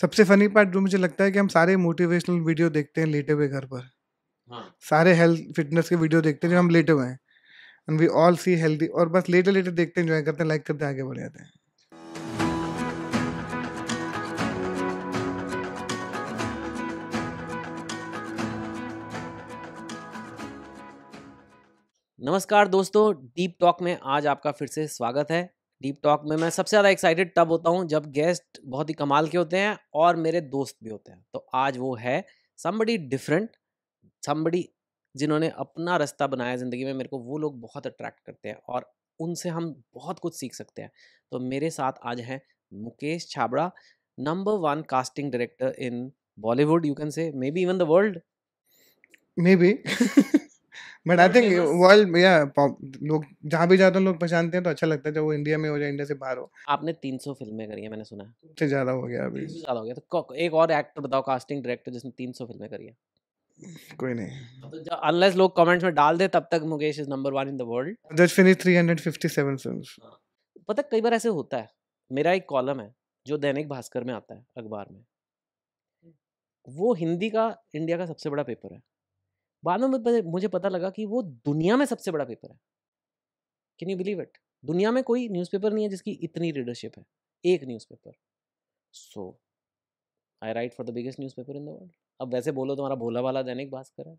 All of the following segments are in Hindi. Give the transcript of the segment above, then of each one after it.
सबसे फनी पार्ट जो मुझे लगता है कि हम सारे मोटिवेशनल वीडियो देखते हैं लेटे हुए घर पर हाँ. सारे हेल्थ फिटनेस के वीडियो देखते हैं जो हम लेटे हुए हैं and we all see healthy और बस लेटे लेटे देखते हैं करते हैं लाइक करते हैं आगे बढ़ जाते हैं नमस्कार दोस्तों डीप टॉक में आज आपका फिर से स्वागत है डीप टॉक में मैं सबसे ज़्यादा एक्साइटेड तब होता हूँ जब गेस्ट बहुत ही कमाल के होते हैं और मेरे दोस्त भी होते हैं तो आज वो है समबडी डिफरेंट समबडी जिन्होंने अपना रास्ता बनाया ज़िंदगी में मेरे को वो लोग बहुत अट्रैक्ट करते हैं और उनसे हम बहुत कुछ सीख सकते हैं तो मेरे साथ आज हैं Mukesh Chhabra number one casting director in Bollywood you can say maybe even the world maybe but I think world या लोग जहाँ भी जाते हैं लोग पहचानते हैं तो अच्छा लगता है जब वो इंडिया में हो जाए इंडिया से बाहर हो आपने 300 फिल्में करी है मैंने सुना है तो ज़्यादा हो गया अभी ज़्यादा हो गया तो एक और एक्टर बताओ कास्टिंग डायरेक्टर जिसने 300 फिल्में करी है कोई नहीं तो अनलेस लोग कमेंट्स में डाल दे तब तक Mukesh is number one in the world just finish 357 films पता कई बार ऐसे होता है मेरा एक कॉलम है जो दैनिक भास्कर में आता है अखबार में वो हिंदी का इंडिया का सबसे बड़ा पेपर है बाद में मुझे पता लगा कि वो दुनिया में सबसे बड़ा पेपर है कैन यू बिलीव इट दुनिया में कोई न्यूज़पेपर नहीं है जिसकी इतनी रीडरशिप है एक newspaper so I write for the biggest newspaper in the world अब वैसे बोलो तुम्हारा तो भोला वाला दैनिक भास्कर है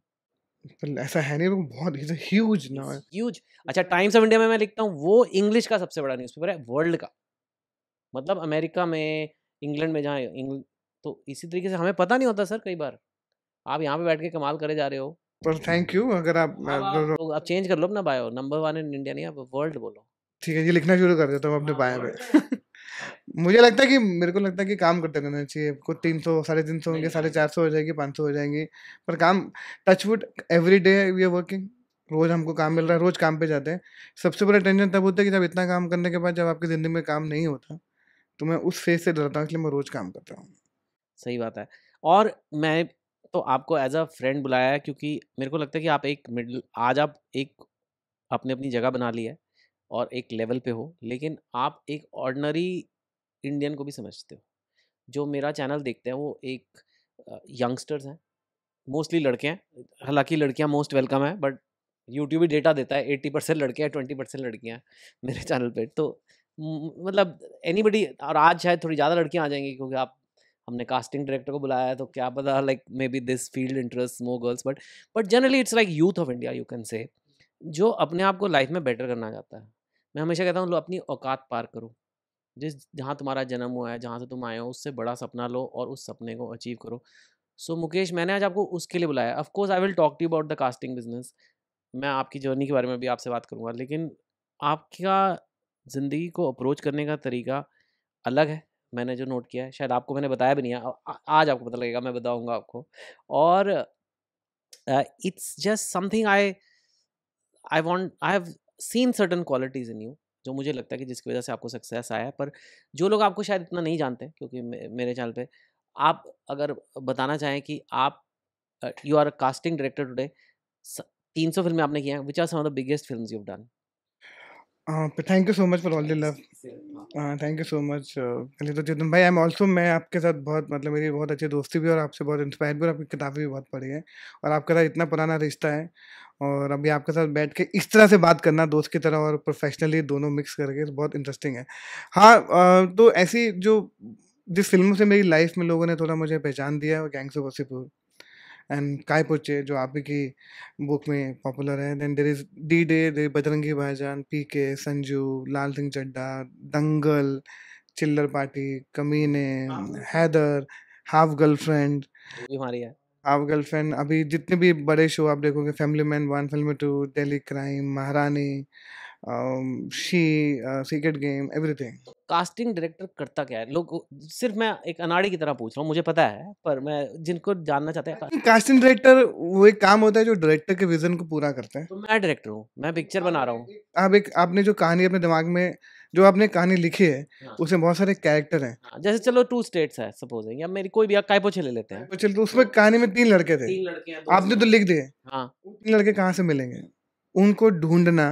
पर ऐसा है नहीं बहुत इज ह्यूज ना ह्यूज अच्छा टाइम्स ऑफ इंडिया में मैं लिखता हूँ वो इंग्लिश का सबसे बड़ा न्यूज़पेपर है वर्ल्ड का मतलब अमेरिका में इंग्लैंड में जहाँ तो इसी तरीके से हमें पता नहीं होता सर कई बार आप यहाँ पे बैठ के कमाल करे जा रहे हो पर थैंक यू अगर आप आप चेंज कर लो अपना bio number one in India नहीं आप वर्ल्ड बोलो ठीक है ये लिखना शुरू कर देता हूँ अपने बायो हाँ, पे मुझे लगता है कि मेरे को लगता है कि काम करते रहना चाहिए आपको तीन सौ साढ़े तीन सौ होंगे साढ़े चार सौ हो जाएगी पाँच सौ हो जाएंगे पर काम touchwood every day we are working रोज़ हमको काम मिल रहा है रोज़ काम पे जाते हैं सबसे बड़ा टेंशन तब होता है कि जब इतना काम करने के बाद जब आपकी ज़िंदगी में काम नहीं होता तो मैं उस फेज से डरता हूँ इसलिए मैं रोज़ काम करता हूँ सही बात है और मैं तो आपको एज अ फ्रेंड बुलाया है क्योंकि मेरे को लगता है कि आप एक मिडल आज आप एक अपने अपनी जगह बना ली है और एक लेवल पे हो लेकिन आप एक ऑर्डनरी इंडियन को भी समझते हो जो मेरा चैनल देखते हैं वो एक यंगस्टर्स हैं मोस्टली लड़के हैं हालांकि लड़कियां मोस्ट वेलकम है बट यूट्यूब भी डेटा देता है एट्टी परसेंट लड़के हैं ट्वेंटी परसेंट लड़कियाँ मेरे चैनल पर तो मतलब एनी बडी और आज शायद थोड़ी ज़्यादा लड़कियाँ आ जाएंगी क्योंकि आप हमने कास्टिंग डायरेक्टर को बुलाया है तो क्या पता like maybe this field interest more girls but but generally it's like youth of India you can say जो अपने आप को लाइफ में बेटर करना चाहता है मैं हमेशा कहता हूँ लो अपनी औकात पार करो जिस जहाँ तुम्हारा जन्म हुआ है जहाँ से तुम आए हो उससे बड़ा सपना लो और उस सपने को अचीव करो सो so, मुकेश मैंने आज आपको उसके लिए बुलाया of course I will talk to about the casting business मैं आपकी जर्नी के बारे में भी आपसे बात करूँगा लेकिन आपका ज़िंदगी को अप्रोच करने का तरीका अलग है मैंने जो नोट किया है शायद आपको मैंने बताया भी नहीं है आज आपको पता लगेगा मैं बताऊंगा आपको और it's just something I I want I have seen certain qualities in you जो मुझे लगता है कि जिसकी वजह से आपको सक्सेस आया है पर जो लोग आपको शायद इतना नहीं जानते क्योंकि मेरे चैनल पे आप अगर बताना चाहें कि आप you are casting director today तीन सौ फिल्में आपने की हैं which are some of the biggest film you done thank you so much for all the love thank you so much तो चेतन भाई आई एम ऑल्सो मैं आपके साथ बहुत मतलब मेरी बहुत अच्छी दोस्ती भी और आपसे बहुत इंस्पायर भी और आपकी किताबें भी बहुत पढ़ी हैं और आपके साथ इतना पुराना रिश्ता है और अभी आपके साथ बैठ के इस तरह से बात करना दोस्त की तरह और प्रोफेशनली दोनों मिक्स करके तो बहुत इंटरेस्टिंग है हाँ तो ऐसी जो जिस फिल्म से मेरी लाइफ में लोगों ने थोड़ा मुझे पहचान दिया है Gangs of Wasseypur and Kai Poche, जो की बुक में पॉपुलर है then there is D Day the Bajrangi Bhaijaan P के संजू लाल सिंह चड्डा दंगल चिल्लर पार्टी कमीने हाँ। हैदर हाफ गर्लफ्रेंड हमारी है आप गर्लफ्रेंड अभी जितने भी बड़े शो आप देखोगे Family Man one film two Delhi Crime Maharani She Secret Game everything casting director करता क्या है लोग सिर्फ मैं एक अनाड़ी की तरह पूछ रहा हूँ मुझे पता है पर मैं जिनको जानना चाहते हैं कास्टिंग डायरेक्टर वो एक काम होता है जो डायरेक्टर के विजन को पूरा करता है तो मैं डायरेक्टर हूँ मैं पिक्चर बना रहा हूँ आप एक आपने जो कहानी अपने दिमाग में जो आपने कहानी लिखी है हाँ। उसमें बहुत सारे कैरेक्टर हैं हाँ। जैसे चलो टू स्टेट्स है सपोज या मेरी कोई भी कायपोछे ले लेते हैं तो उसमें कहानी में तीन लड़के थे तीन लड़के आपने तो लिख दिए हाँ तीन लड़के कहाँ से मिलेंगे उनको ढूंढना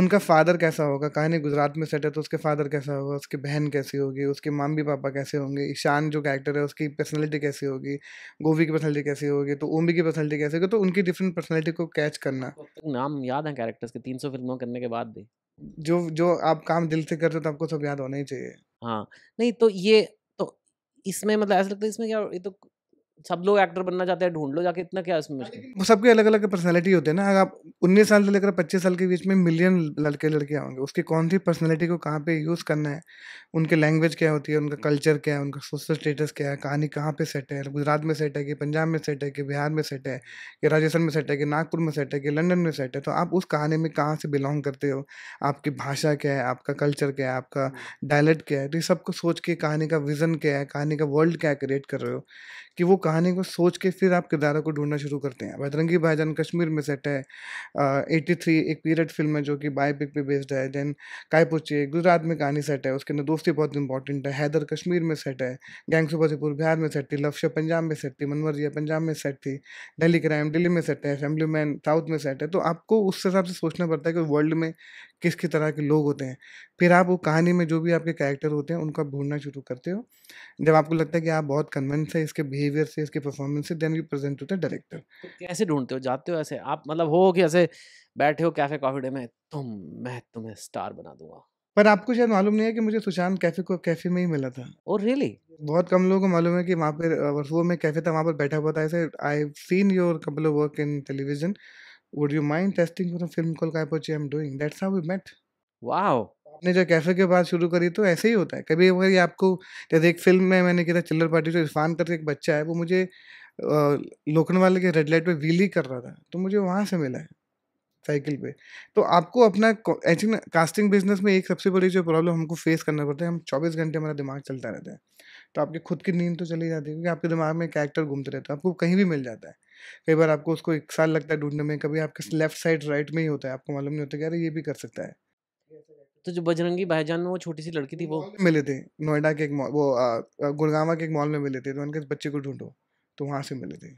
उनका फादर कैसा होगा कहानी गुजरात में सेट है तो उसके फादर कैसा होगा उसकी बहन कैसी होगी उसके मामी पापा कैसे होंगे ईशान जो कैरेक्टर है उसकी पर्सनैलिटी कैसी होगी गोभी की पर्सनैलिटी कैसी होगी तो ओमी की पर्सनैलिटी कैसी होगी तो उनकी डिफरेंट पर्सनैलिटी को कैच करना नाम याद है कैरेक्टर्स के तीन फिल्मों करने के बाद भी जो जो आप काम दिल से करते हो तो आपको सब याद होना ही चाहिए हाँ नहीं तो ये तो इसमें मतलब ऐसा लगता है इसमें क्या ये तो सब लोग एक्टर बनना चाहते हैं ढूंढ लो जाके इतना क्या इसमें सबके अलग अलग पर्सनैलिटी होते हैं ना अगर आप उन्नीस साल से लेकर पच्चीस साल के बीच में मिलियन लड़के लड़के आएंगे उसकी कौन सी पर्सनैलिटी को कहाँ पे यूज़ करना है उनके लैंग्वेज क्या होती है उनका कल्चर क्या है उनका सोशल स्टेटस क्या है कहानी कहाँ पे सेट है गुजरात में सेट है कि पंजाब में सेट है कि बिहार में सेट है कि राजस्थान में सेट है कि नागपुर में सेट है कि लंडन में सेट है तो आप उस कहानी में कहाँ से बिलोंग करते हो आपकी भाषा क्या है आपका कल्चर क्या है आपका डायलेक्ट क्या है तो ये सबको सोच के कहानी का विजन क्या है कहानी का वर्ल्ड क्या क्रिएट कर रहे हो कि वो कहानी को सोच के फिर आप किरदारों को ढूंढना शुरू करते हैं बजरंगी भाईजान कश्मीर में सेट है एटी थ्री एक पीरियड फिल्म है जो कि बायोपिक पे बेस्ड है देन कायपुचे गुजरात में कहानी सेट है उसके अंदर दोस्ती बहुत इंपॉर्टेंट है हैदर कश्मीर में सेट है गैंग सुबहपुर बिहार में सेट थी लफ्शा पंजाब में सेट थी मनवरिया पंजाब में सेट थी डेली क्राइम दिल्ली में सेट है फैमिली मैन साउथ में सेट है तो आपको उस हिसाब से सोचना पड़ता है कि वर्ल्ड में किस किस तरह के लोग होते हैं फिर आप वो कहानी में जो भी आपके कैरेक्टर होते हैं उनको ढूंढना शुरू करते हो जब आपको लगता है कि आप बहुत कन्विंस है इसके बिहेवियर से इसके परफॉर्मेंस से देन यू प्रेजेंट होता है डायरेक्टर कैसे ढूंढते हो जाते हो ऐसे आप मतलब हो कि ऐसे बैठे हो कैफे कॉफी डे में तुम मैं तुम्हें स्टार बना दूंगा पर आपको शायद मालूम नहीं है कि मुझे सुशांत कैफे को कैफे में ही मिला था और oh, रियली really? बहुत कम लोगों को मालूम है कि वहाँ पर वर्सो में कैफे था वहाँ पर बैठा हुआ था ऐसे I seen your couple of work in television would you mind testing for a film called Kaipochi I'm doing? That's how we met. Wow. आपने जो कैफे के बाद शुरू करी तो ऐसे ही होता है कभी अगर ये आपको जैसे एक फिल्म में मैंने किया था चिल्लर पार्टी जो तो इरफान करके एक बच्चा है वो मुझे लोकन वाले के रेड लाइट पे व्हीली कर रहा था तो मुझे वहाँ से मिला है साइकिल पे तो आपको अपना एक्चुअली कास्टिंग बिजनेस में एक सबसे बड़ी जो प्रॉब्लम हमको फेस करना पड़ता है हम चौबीस घंटे हमारा दिमाग चलता रहता है तो आपकी खुद की नींद तो चली जाती है क्योंकि आपके दिमाग में कैरेक्टर घूमते रहते हैं आपको कहीं भी मिल जाता है कई बार आपको उसको एक साल लगता है ढूंढने में कभी आपके लेफ्ट साइड राइट में ही होता है आपको मालूम नहीं होता कि अरे ये भी कर सकता है तो जो बजरंगी भाईजान में वो छोटी सी लड़की थी वो मिले थे नोएडा के एक मॉल वो गुड़गावा के एक मॉल में मिले थे तो उनके बच्चे को ढूंढो तो वहाँ से मिले थे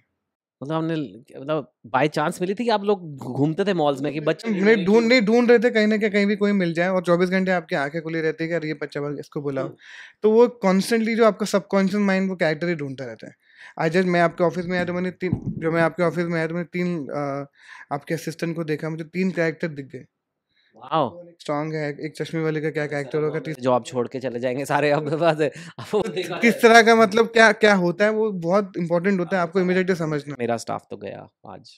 मतलब हमने मतलब बाय चांस मिली थी कि आप लोग घूमते थे मॉल्स में कि बच्चे नहीं ढूंढ नहीं ढूंढ रहे थे कहीं ना कहीं भी कोई मिल जाए और 24 घंटे आपकी आंखें खुली रहती है कि अरे ये बच्चा इसको बुलाओ हम्म। तो वो कॉन्स्टेंटली जो आपका सबकॉन्शियस माइंड वो कैरेक्टर ही ढूंढता रहता है आज जज मैं आपके ऑफिस में आया तो मैंने तीन जो मैं आपके ऑफिस में आया तो मैंने तीन आपके असिस्टेंट को देखा मुझे तीन कैरेक्टर दिख गए स्ट्रॉन्ग है एक चश्मे वाले का क्या कैरेक्टर होगा जॉब छोड़ के चले जाएंगे सारे आपके पास तो किस तरह का मतलब क्या क्या होता है वो बहुत इंपॉर्टेंट होता है आपको इमीडिएटली हाँ। समझना मेरा स्टाफ तो गया आज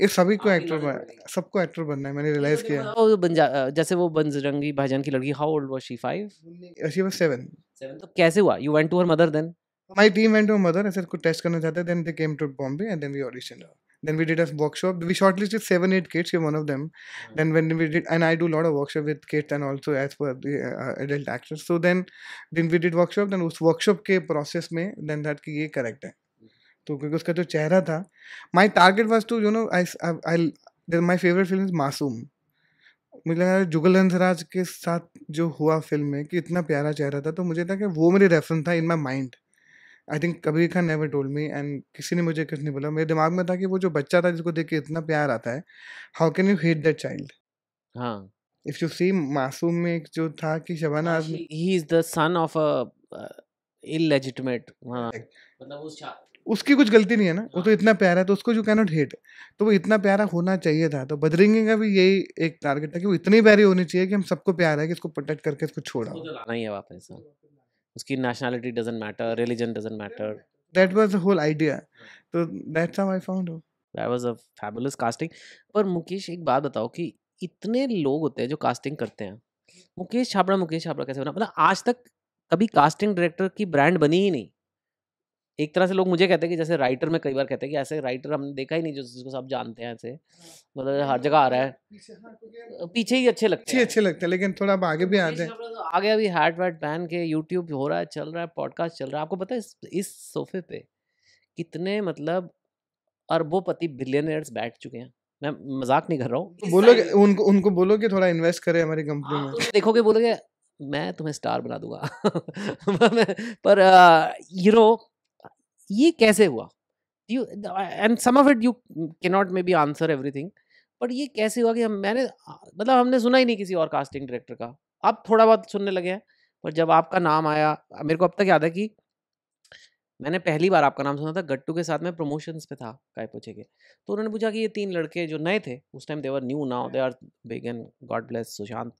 ये सभी को एक्टर बन सबको एक्टर बनना है मैंने रियलाइज तो किया वो बन जा जैसे वो बंजरंगी भाईजान की लड़की how old was she 5 she was 7 7 तो कैसे हुआ you went to her mother then my team went to my mother and said could test karna chahte then they came to bombay and then we auditioned her then we did a workshop we shortlisted seven eight kids you're one of them mm-hmm. then when we did and i do a lot of workshop with kids and also as per the uh, adult actors so then then we did workshop then उस workshop के process में then that कि ये correct है तो क्योंकि उसका जो चेहरा था my target was to you know I my favourite film is Masoom मुझे लगा जुगल हंसराज के साथ जो हुआ फिल्म में कि इतना प्यारा चेहरा था तो मुझे था कि वो मेरी रेफरेंस था इन माई माइंड आई थिंक कभी Khan never told me and किसी ने मुझे कुछ नहीं बोला मेरे दिमाग में था कि वो जो बच्चा था जिसको देख के इतना प्यार आता है how can you hate that child हाँ इफ यू सी मासूम में एक जो था कि शबाना आजमी ही is the son of a illegitimate मतलब उस उसकी कुछ गलती नहीं है ना वो तो हाँ। इतना प्यारा है तो उसको यू कैन नॉट हेट तो वो इतना प्यारा होना चाहिए था तो बदरिंगे का भी यही एक टारगेट था कि वो इतनी प्यारी होनी चाहिए कि हम सबको प्यार है कि इसको प्रोटेक्ट करके इसको छोड़ा तो नहीं है वापस हाँ। उसकी nationality doesn't matter religion doesn't matter that was the whole idea तो that's how I found that was a fabulous casting पर मुकेश एक बात बताओ कि इतने लोग होते हैं जो कास्टिंग करते हैं मुकेश छापड़ा मुकेश छापड़ा कैसे बना मतलब आज तक कभी कास्टिंग डायरेक्टर की ब्रांड बनी ही नहीं एक तरह से लोग मुझे कहते हैं कि जैसे राइटर में कई बार कहते हैं कि ऐसे राइटर हमने देखा ही नहीं जो जिसको सब जानते हैं ऐसे हाँ। मतलब हर जगह आ रहा है पीछे, ही अच्छे लगते हैं अच्छे लगते हैं लेकिन थोड़ा आगे भी आते हैं तो आगे अभी हैट वैट पहन के यूट्यूब हो रहा है चल रहा है पॉडकास्ट चल रहा है आपको पता है इस, सोफे पे कितने मतलब अरबोपति बिलियनर्स बैठ चुके हैं मैं मजाक नहीं कर रहा हूँ तो बोलोगे उनको उनको बोलोगे थोड़ा इन्वेस्ट करें हमारी कंपनी हाँ, में तो देखोगे बोलोगे मैं तुम्हें स्टार बना दूंगा पर यू नो ये कैसे हुआ you and some of it you के not maybe answer everything but ये कैसे हुआ कि हम मैंने मतलब हमने सुना ही नहीं किसी और कास्टिंग डायरेक्टर का अब थोड़ा बहुत सुनने लगे हैं पर जब आपका नाम आया मेरे को अब तक याद है कि मैंने पहली बार आपका नाम सुना था गट्टू के साथ में प्रमोशंस पे था काय पूछे के तो उन्होंने पूछा कि ये तीन लड़के जो नए थे उस time they were new now they are big and God bless Sushant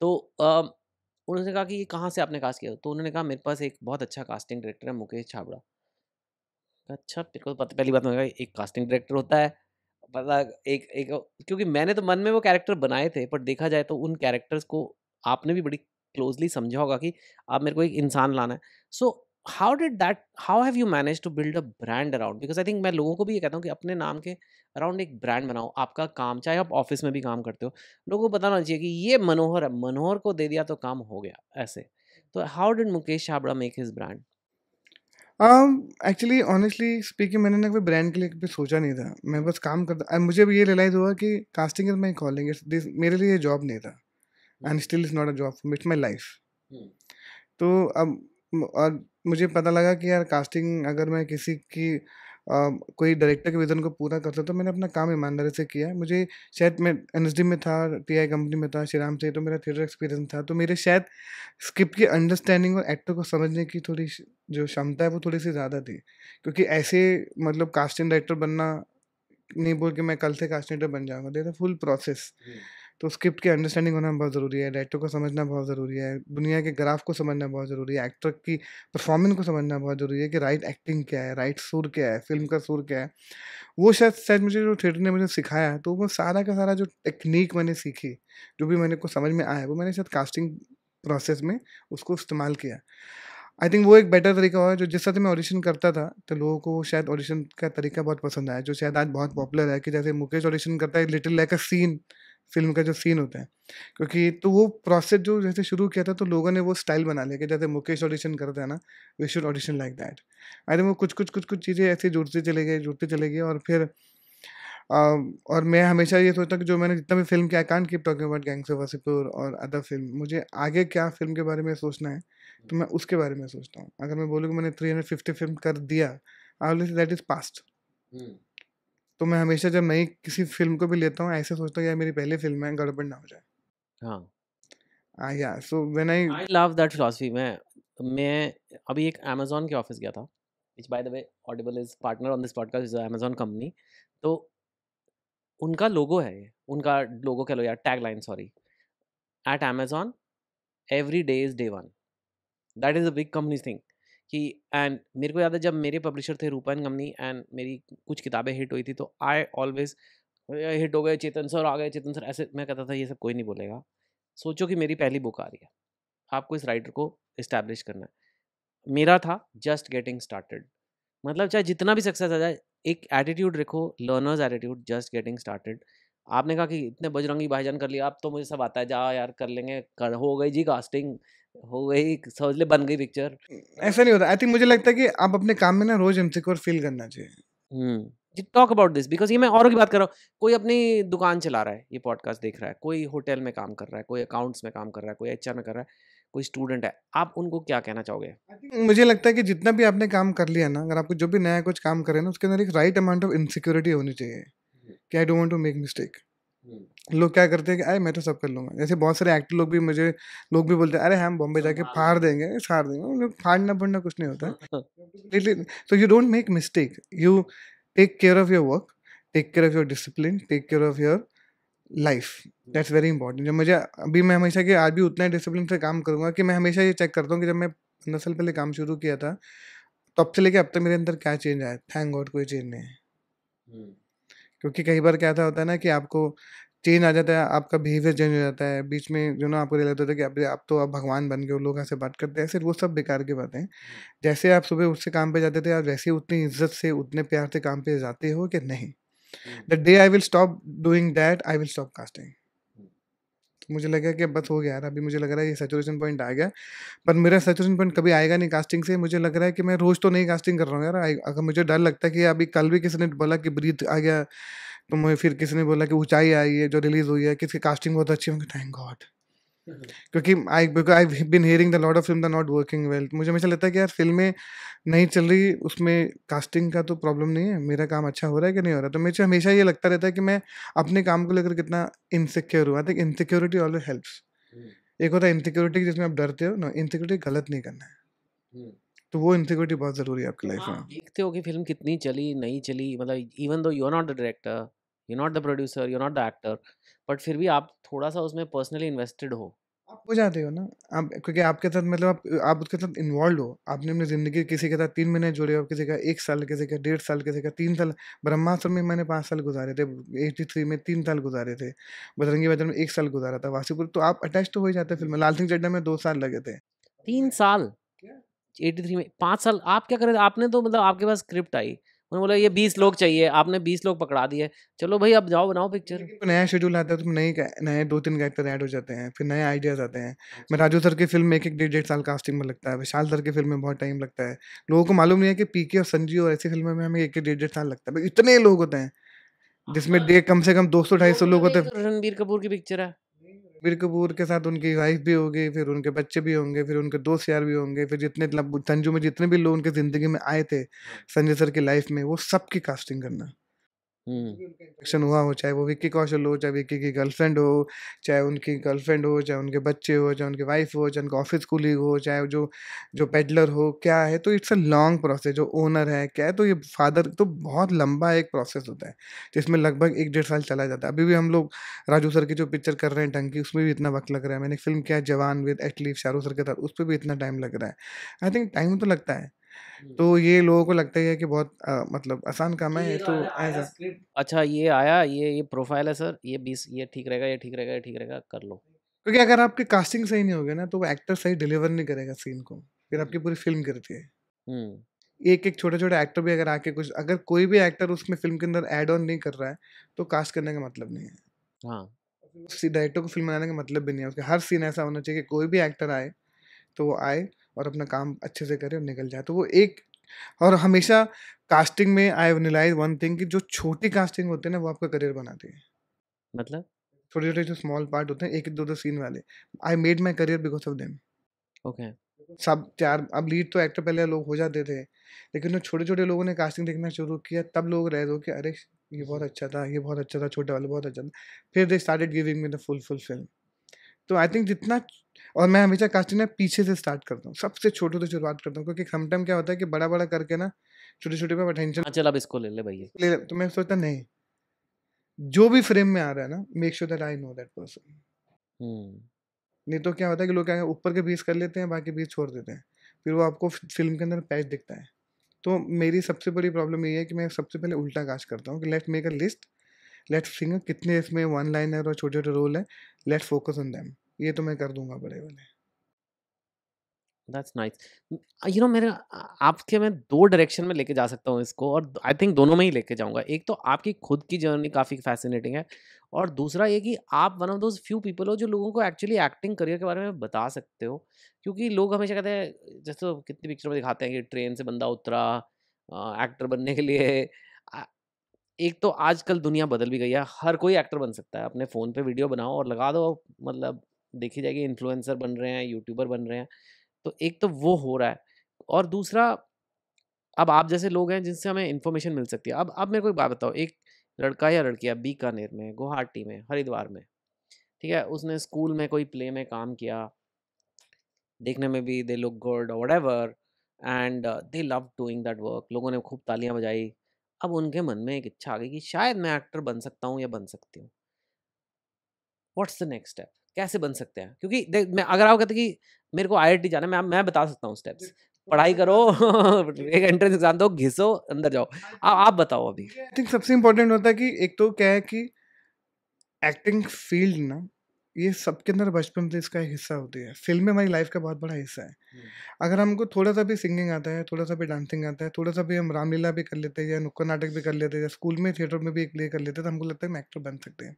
तो उन्होंने कहा कि ये कहाँ से आपने कास्ट किया तो उन्होंने कहा मेरे पास एक बहुत अच्छा कास्टिंग डायरेक्टर है मुकेश छाबड़ा अच्छा तेरे को तो पता पहली बात तो एक कास्टिंग डायरेक्टर होता है पता एक एक क्योंकि मैंने तो मन में वो कैरेक्टर बनाए थे पर देखा जाए तो उन कैरेक्टर्स को आपने भी बड़ी क्लोजली समझा होगा कि आप मेरे को एक इंसान लाना है so how did that how have you manage to build a brand around because I think मैं लोगों को भी ये कहता हूँ कि अपने नाम के अराउंड एक ब्रांड बनाओ आपका काम चाहे आप ऑफिस में भी काम करते हो लोगों को बताना चाहिए कि ये मनोहर है मनोहर को दे दिया तो काम हो गया ऐसे तो how did Mukesh Chhabra make his brand actually honestly speaking मैंने ना कोई ब्रांड के लिए कभी सोचा नहीं था मैं बस काम करता मुझे भी ये रियलाइज हुआ कि casting is my calling this मेरे लिए जॉब नहीं था and still is not a job meets my life तो अब और मुझे पता लगा कि यार कास्टिंग अगर मैं किसी की कोई डायरेक्टर के विज़न को पूरा करता तो मैंने अपना काम ईमानदारी से किया मुझे शायद मैं एनएसडी में था, टीआई कंपनी में था, श्रीराम से तो मेरा थिएटर एक्सपीरियंस था, तो मेरे शायद स्क्रिप्ट की अंडरस्टैंडिंग और एक्टर को समझने की थोड़ी जो क्षमता है वो थोड़ी-सी ज़्यादा थी। क्योंकि ऐसे मतलब कास्टिंग डायरेक्टर बनना नहीं बोल के मैं कल से कास्टिंग डायरेक्टर बन जाऊँगा, देयर अ फुल प्रोसेस। तो स्क्रिप्ट की अंडरस्टैंडिंग होना बहुत ज़रूरी है डायरेक्टर को समझना बहुत ज़रूरी है दुनिया के ग्राफ को समझना बहुत ज़रूरी है एक्टर की परफॉर्मेंस को समझना बहुत ज़रूरी है कि राइट एक्टिंग क्या है राइट सुर क्या है फिल्म का सुर क्या है वो शायद शायद मुझे जो थिएटर ने मुझे सिखाया तो वो सारा का सारा जो टेक्निक मैंने सीखी जो भी मैंने को समझ में आया वो मैंने शायद कास्टिंग प्रोसेस में उसको इस्तेमाल किया आई थिंक वो एक बेटर तरीका हुआ जो जिस तरह मैं ऑडिशन करता था तो लोगों को शायद ऑडिशन का तरीका बहुत पसंद आया जो शायद आज बहुत पॉपुलर है कि जैसे मुकेश ऑडिशन करता है little lack a scene film का जो सीन होता है क्योंकि तो वो प्रोसेस जो जैसे शुरू किया था तो लोगों ने वो स्टाइल बना लिया कि जैसे मुकेश ऑडिशन करता है ना we should audition like that I वो कुछ कुछ कुछ कुछ चीज़ें ऐसे जुड़ते चले गए जुड़ते चले गए और फिर आ, और मैं हमेशा ये सोचता कि जो मैंने जितना भी फिल्म किया कान की talking about Gangs of Wasseypur और अदर फिल्म मुझे आगे क्या फिल्म के बारे में सोचना है तो मैं उसके बारे में सोचता हूँ अगर मैं बोलूँ कि मैंने थ्री हंड्रेड फिफ्टी फिल्म कर दिया आई दैट इज़ पास्ट तो मैं हमेशा जब मैं किसी फिल्म को भी लेता हूँ ऐसे सोचता हूँ यार मेरी पहली फिल्म है गड़बड़ ना हो जाए हाँ आ या so when I I love that philosophy मैं मैं अभी एक अमेजोन के ऑफिस गया था which by the way Audible is partner on this podcast is Amazon company तो उनका लोगो है उनका लोगो कह लो यार tagline sorry at Amazon every day is day one that is a big companies thing कि एंड मेरे को याद है जब मेरे पब्लिशर थे रूपन गमनी एंड मेरी कुछ किताबें हिट हुई थी तो आई ऑलवेज हिट हो गए चेतन सर आ गए चेतन सर ऐसे मैं कहता था ये सब कोई नहीं बोलेगा सोचो कि मेरी पहली बुक आ रही है आपको इस राइटर को इस्टेब्लिश करना है मेरा था जस्ट गेटिंग स्टार्टेड मतलब चाहे जितना भी सक्सेस आ जाए एक एटीट्यूड रखो learner's attitude just getting started आपने कहा कि इतने बजरंगी भाईजान कर लिया आप तो मुझे सब आता है जा यार कर लेंगे कर हो गई जी कास्टिंग हो गई समझ ले बन गई पिक्चर हम्म, ऐसा नहीं होता आई थिंक मुझे लगता है कि आप अपने काम में ना रोज इम्सिक्योर फील करना चाहिए हम्म, जी टॉक अबाउट दिस बिकॉज ये मैं औरों की बात कर रहा हूँ कोई अपनी दुकान चला रहा है ये पॉडकास्ट देख रहा है कोई होटल में काम कर रहा है कोई अकाउंट्स में काम कर रहा है कोई एच में कर रहा है कोई स्टूडेंट है आप उनको क्या कहना चाहोगे मुझे लगता है कि जितना भी आपने काम कर लिया ना अगर आपको जो भी नया कुछ काम करे ना उसके अंदर एक राइट अमाउंट ऑफ इनसिक्योरिटी होनी चाहिए हम्म। कि I don't want to make mistake लोग क्या करते हैं कि अरे मैं तो सब कर लूँगा जैसे बहुत सारे एक्टर लोग भी मुझे लोग भी बोलते हैं अरे हम बॉम्बे जाके फाड़ देंगे फाड़ देंगे फाड़ना पड़ना कुछ नहीं होता so you don't make mistake you take care of your work take care of your discipline take care of your life that's very important जब मुझे अभी मैं हमेशा कि आज भी उतना डिसिप्लिन से काम करूंगा कि मैं हमेशा ये चेक करता हूँ कि जब मैं पंद्रह साल पहले काम शुरू किया था तब से लेके अब तक मेरे अंदर क्या चेंज आया थैंक गॉड कोई चेंज नहीं है हम्म। क्योंकि कई बार क्या होता है ना कि आपको चेंज आ जाता है आपका बिहेवियर चेंज हो जाता है बीच में जो ना आपको रियलाइज होता है कि आप आप तो आप भगवान बन गए लोग ऐसे बात करते हैं ऐसे वो सब बेकार की बातें जैसे आप सुबह उठ से काम पे जाते थे आप वैसे उतनी इज्जत से उतने प्यार से काम पे जाते हो कि नहीं the day I will stop doing that I will stop casting तो मुझे लगा कि बस हो गया यार अभी मुझे लग रहा है ये सेचुरेशन पॉइंट आ गया पर मेरा सेचुरेशन पॉइंट कभी आएगा नहीं कास्टिंग से मुझे लग रहा है कि मैं रोज़ तो नहीं कास्टिंग कर रहा हूँ यार अगर मुझे डर लगता है कि अभी कल भी किसी ने बोला कि ब्रीथ आ गया तो मुझे फिर किसी ने बोला कि ऊंचाई आई है जो रिलीज़ हुई है किसकी कास्टिंग बहुत अच्छी होंगी थैंक गॉड क्योंकि I because I been hearing the lot of film the not working well मुझे हमेशा लगता है कि यार फिल्में नहीं चल रही उसमें कास्टिंग का तो प्रॉब्लम नहीं है मेरा काम अच्छा हो रहा है कि नहीं हो रहा तो मुझे हमेशा ये लगता रहता है कि मैं अपने काम को लेकर कितना इनसिक्योर हुआ था इनसिक्योरिटी ऑलवेज हेल्प्स एक होता है इनसिक्योरिटी जिसमें आप डरते हो ना इनसिक्योरिटी गलत नहीं करना है हम्म। तो वो इनसिक्योरिटी बहुत ज़रूरी है आपकी लाइफ हाँ, में देखते हो कि फिल्म कितनी चली नहीं चली मतलब even though you are not the director you not the producer you not the actor but फिर भी आप थोड़ा सा उसमें पर्सनली इन्वेस्टेड हो आप हो जाते हो ना आप क्योंकि आपके साथ मतलब आप आप उसके साथ इन्वॉल्व हो आपने अपनी ज़िंदगी किसी के साथ तीन महीने जुड़े हो किसी का एक साल किसी का डेढ़ साल किसी का तीन साल ब्रह्मास्त्र में मैंने पाँच साल गुजारे थे एटी थ्री में तीन साल गुजारे थे बजरंगी बजर में एक साल गुजारा था वासीपुर तो आप अटैच तो हो ही जाते फिल्म लाल सिंह चड्डा में दो साल लगे थे तीन साल एटी थ्री में पाँच साल आप क्या कर रहे थे आपने तो मतलब आपके पास स्क्रिप्ट आई उन्होंने बोला ये बीस लोग चाहिए आपने बीस लोग पकड़ा दिए चलो भाई अब जाओ बनाओ पिक्चर नया शेड्यूल आता है तो नए नए दो तीन कैरेक्टर ऐड हो जाते हैं फिर नए आइडियाज आते हैं हाँ मैं राजू सर की फिल्म में एक एक डेढ़ डेढ़ साल कास्टिंग में लगता है विशाल सर की फिल्म में बहुत टाइम लगता है लोगों को मालूम नहीं है कि पीके और संजीव और ऐसी फिल्मों में हमें एक एक डेढ़ डेढ़ साल लगता है इतने लोग होते हैं जिसमें हाँ। कम से कम दो सौ ढाई सौ हाँ, लोग मतलब होते हैं तो रणबीर कपूर की पिक्चर है रणबीर कपूर के साथ उनकी वाइफ भी होगी फिर उनके बच्चे भी होंगे फिर उनके दोस्त यार भी होंगे फिर जितने मतलब संजू में जितने भी लोग उनके ज़िंदगी में आए थे हाँ। संजय सर की लाइफ में वो सब की कास्टिंग करना हम्म। हुआ हो चाहे वो विक्की कौशल हो चाहे विक्की की गर्लफ्रेंड हो चाहे उनकी गर्लफ्रेंड हो चाहे उनके बच्चे हो चाहे उनकी वाइफ हो चाहे उनका ऑफिस कुलीग हो चाहे जो जो पेडलर हो क्या है तो इट्स अ लॉन्ग प्रोसेस जो ओनर है क्या है तो ये फादर तो बहुत लंबा एक प्रोसेस होता है जिसमें लगभग एक डेढ़ साल चला जाता है अभी भी हम लोग राजू सर की जो पिक्चर कर रहे हैं टंकी उसमें भी इतना वक्त लग रहा है मैंने फिल्म किया जवान विद एटलीफ शाहरुख सर के साथ उस पर भी इतना टाइम लग रहा है आई थिंक टाइम तो लगता है तो हम्म। ये लोगों को लगता ही है कि बहुत आ, मतलब आसान काम है ये तो ऐसा अच्छा ये आया ये ये प्रोफाइल है सर ये बीस ये ठीक रहेगा ये ठीक रहेगा ये ठीक रहेगा कर लो क्योंकि अगर आपकी कास्टिंग सही नहीं होगी ना तो वो एक्टर सही डिलीवर नहीं करेगा सीन को फिर आपकी हम्म। पूरी फिल्म करती है हम्म। एक एक छोटे छोटे एक्टर भी अगर आके कुछ अगर कोई भी एक्टर उसमें फिल्म के अंदर एड ऑन नहीं कर रहा है तो कास्ट करने का मतलब नहीं है हाँ डायरेक्टर को फिल्म बनाने का मतलब भी नहीं है उसके हर सीन ऐसा होना चाहिए कि कोई भी एक्टर आए तो वो आए और अपना काम अच्छे से करे और निकल जाए तो वो एक और हमेशा कास्टिंग में आई रियलाइज वन थिंग कि जो छोटी कास्टिंग होते हैं ना वो आपका करियर बनाती है मतलब छोटे छोटे जो स्मॉल पार्ट होते हैं एक दो दो सीन वाले I made my career because of them okay सब चार अब लीड तो एक्टर पहले लोग हो जाते थे लेकिन जो छोटे छोटे लोगों ने कास्टिंग देखना शुरू किया तब लोग रह दो कि अरे ये बहुत अच्छा था ये बहुत अच्छा था छोटा वाला बहुत अच्छा था फिर they started giving me the full full film तो आई थिंक जितना और मैं हमेशा कास्टिंग ना पीछे से स्टार्ट करता हूँ सबसे छोटे से तो शुरुआत करता हूँ क्योंकि खम क्या होता है कि बड़ा बड़ा करके ना छोटे छोटे पर अटेंशन हाँ, चल अब इसको ले ले भैया ले ले तो मैं सोचता नहीं जो भी फ्रेम में आ रहा है ना make sure that I know that person नहीं तो क्या होता है कि लोग क्या ऊपर के बीस कर लेते हैं बाकी बीस छोड़ देते हैं फिर वो आपको फिल्म के अंदर पैच दिखता है तो मेरी सबसे बड़ी प्रॉब्लम ये है कि मैं सबसे पहले उल्टा काश करता हूँ कि let make a list let singer कितने इसमें वन लाइनर और छोटे छोटे रोल है लेट फोकस ऑन दैम ये तो मैं कर दूंगा बड़े वाले दैट्स नाइस यू नो मेरे आपके मैं दो डायरेक्शन में लेके जा सकता हूँ इसको और आई थिंक दोनों में ही लेके जाऊँगा एक तो आपकी खुद की जर्नी काफ़ी फैसिनेटिंग है और दूसरा ये कि आप one of those few people हो जो लोगों को एक्चुअली एक्टिंग करियर के बारे में बता सकते हो क्योंकि लोग हमेशा कहते हैं जैसे तो कितनी पिक्चर में दिखाते हैं कि ट्रेन से बंदा उतरा एक्टर बनने के लिए एक तो आजकल दुनिया बदल भी गई है हर कोई एक्टर बन सकता है अपने फ़ोन पे वीडियो बनाओ और लगा दो मतलब देखी जाएगी इन्फ्लुएंसर बन रहे हैं यूट्यूबर बन रहे हैं तो एक तो वो हो रहा है और दूसरा अब आप जैसे लोग हैं जिनसे हमें इन्फॉर्मेशन मिल सकती है अब अब मेरे को एक बात बताओ एक लड़का या लड़की अब बीकानेर में गुवाहाटी में हरिद्वार में ठीक है उसने स्कूल में कोई प्ले में काम किया देखने में भी they look good whatever and they love doing that work लोगों ने खूब तालियां बजाई अब उनके मन में एक इच्छा आ गई कि शायद मैं एक्टर बन सकता हूँ या बन सकती हूँ व्हाट्स द नेक्स्ट स्टेप कैसे बन सकते हैं क्योंकि देख मैं अगर आप कहते कि मेरे को आई जाना मैं मैं बता सकता हूँ स्टेप्स पढ़ाई करो एक एंट्रेंस एग्जाम दो घिसो अंदर जाओ आ, आप बताओ अभी आई थिंक सबसे इम्पोर्टेंट होता है कि एक तो क्या है कि एक्टिंग फील्ड ना ये सबके अंदर बचपन से इसका एक हिस्सा होती है फिल्म में हमारी लाइफ का बहुत बड़ा हिस्सा है अगर हमको थोड़ा सा भी सिंगिंग आता है थोड़ा सा भी डांसिंग आता है थोड़ा सा भी हम रामलीला भी कर लेते हैं या नुक्कड़ नाटक भी कर लेते हैं या स्कूल में थिएटर में भी एक प्ले कर लेते हैं तो हमको लगता है हम एक्टर बन सकते हैं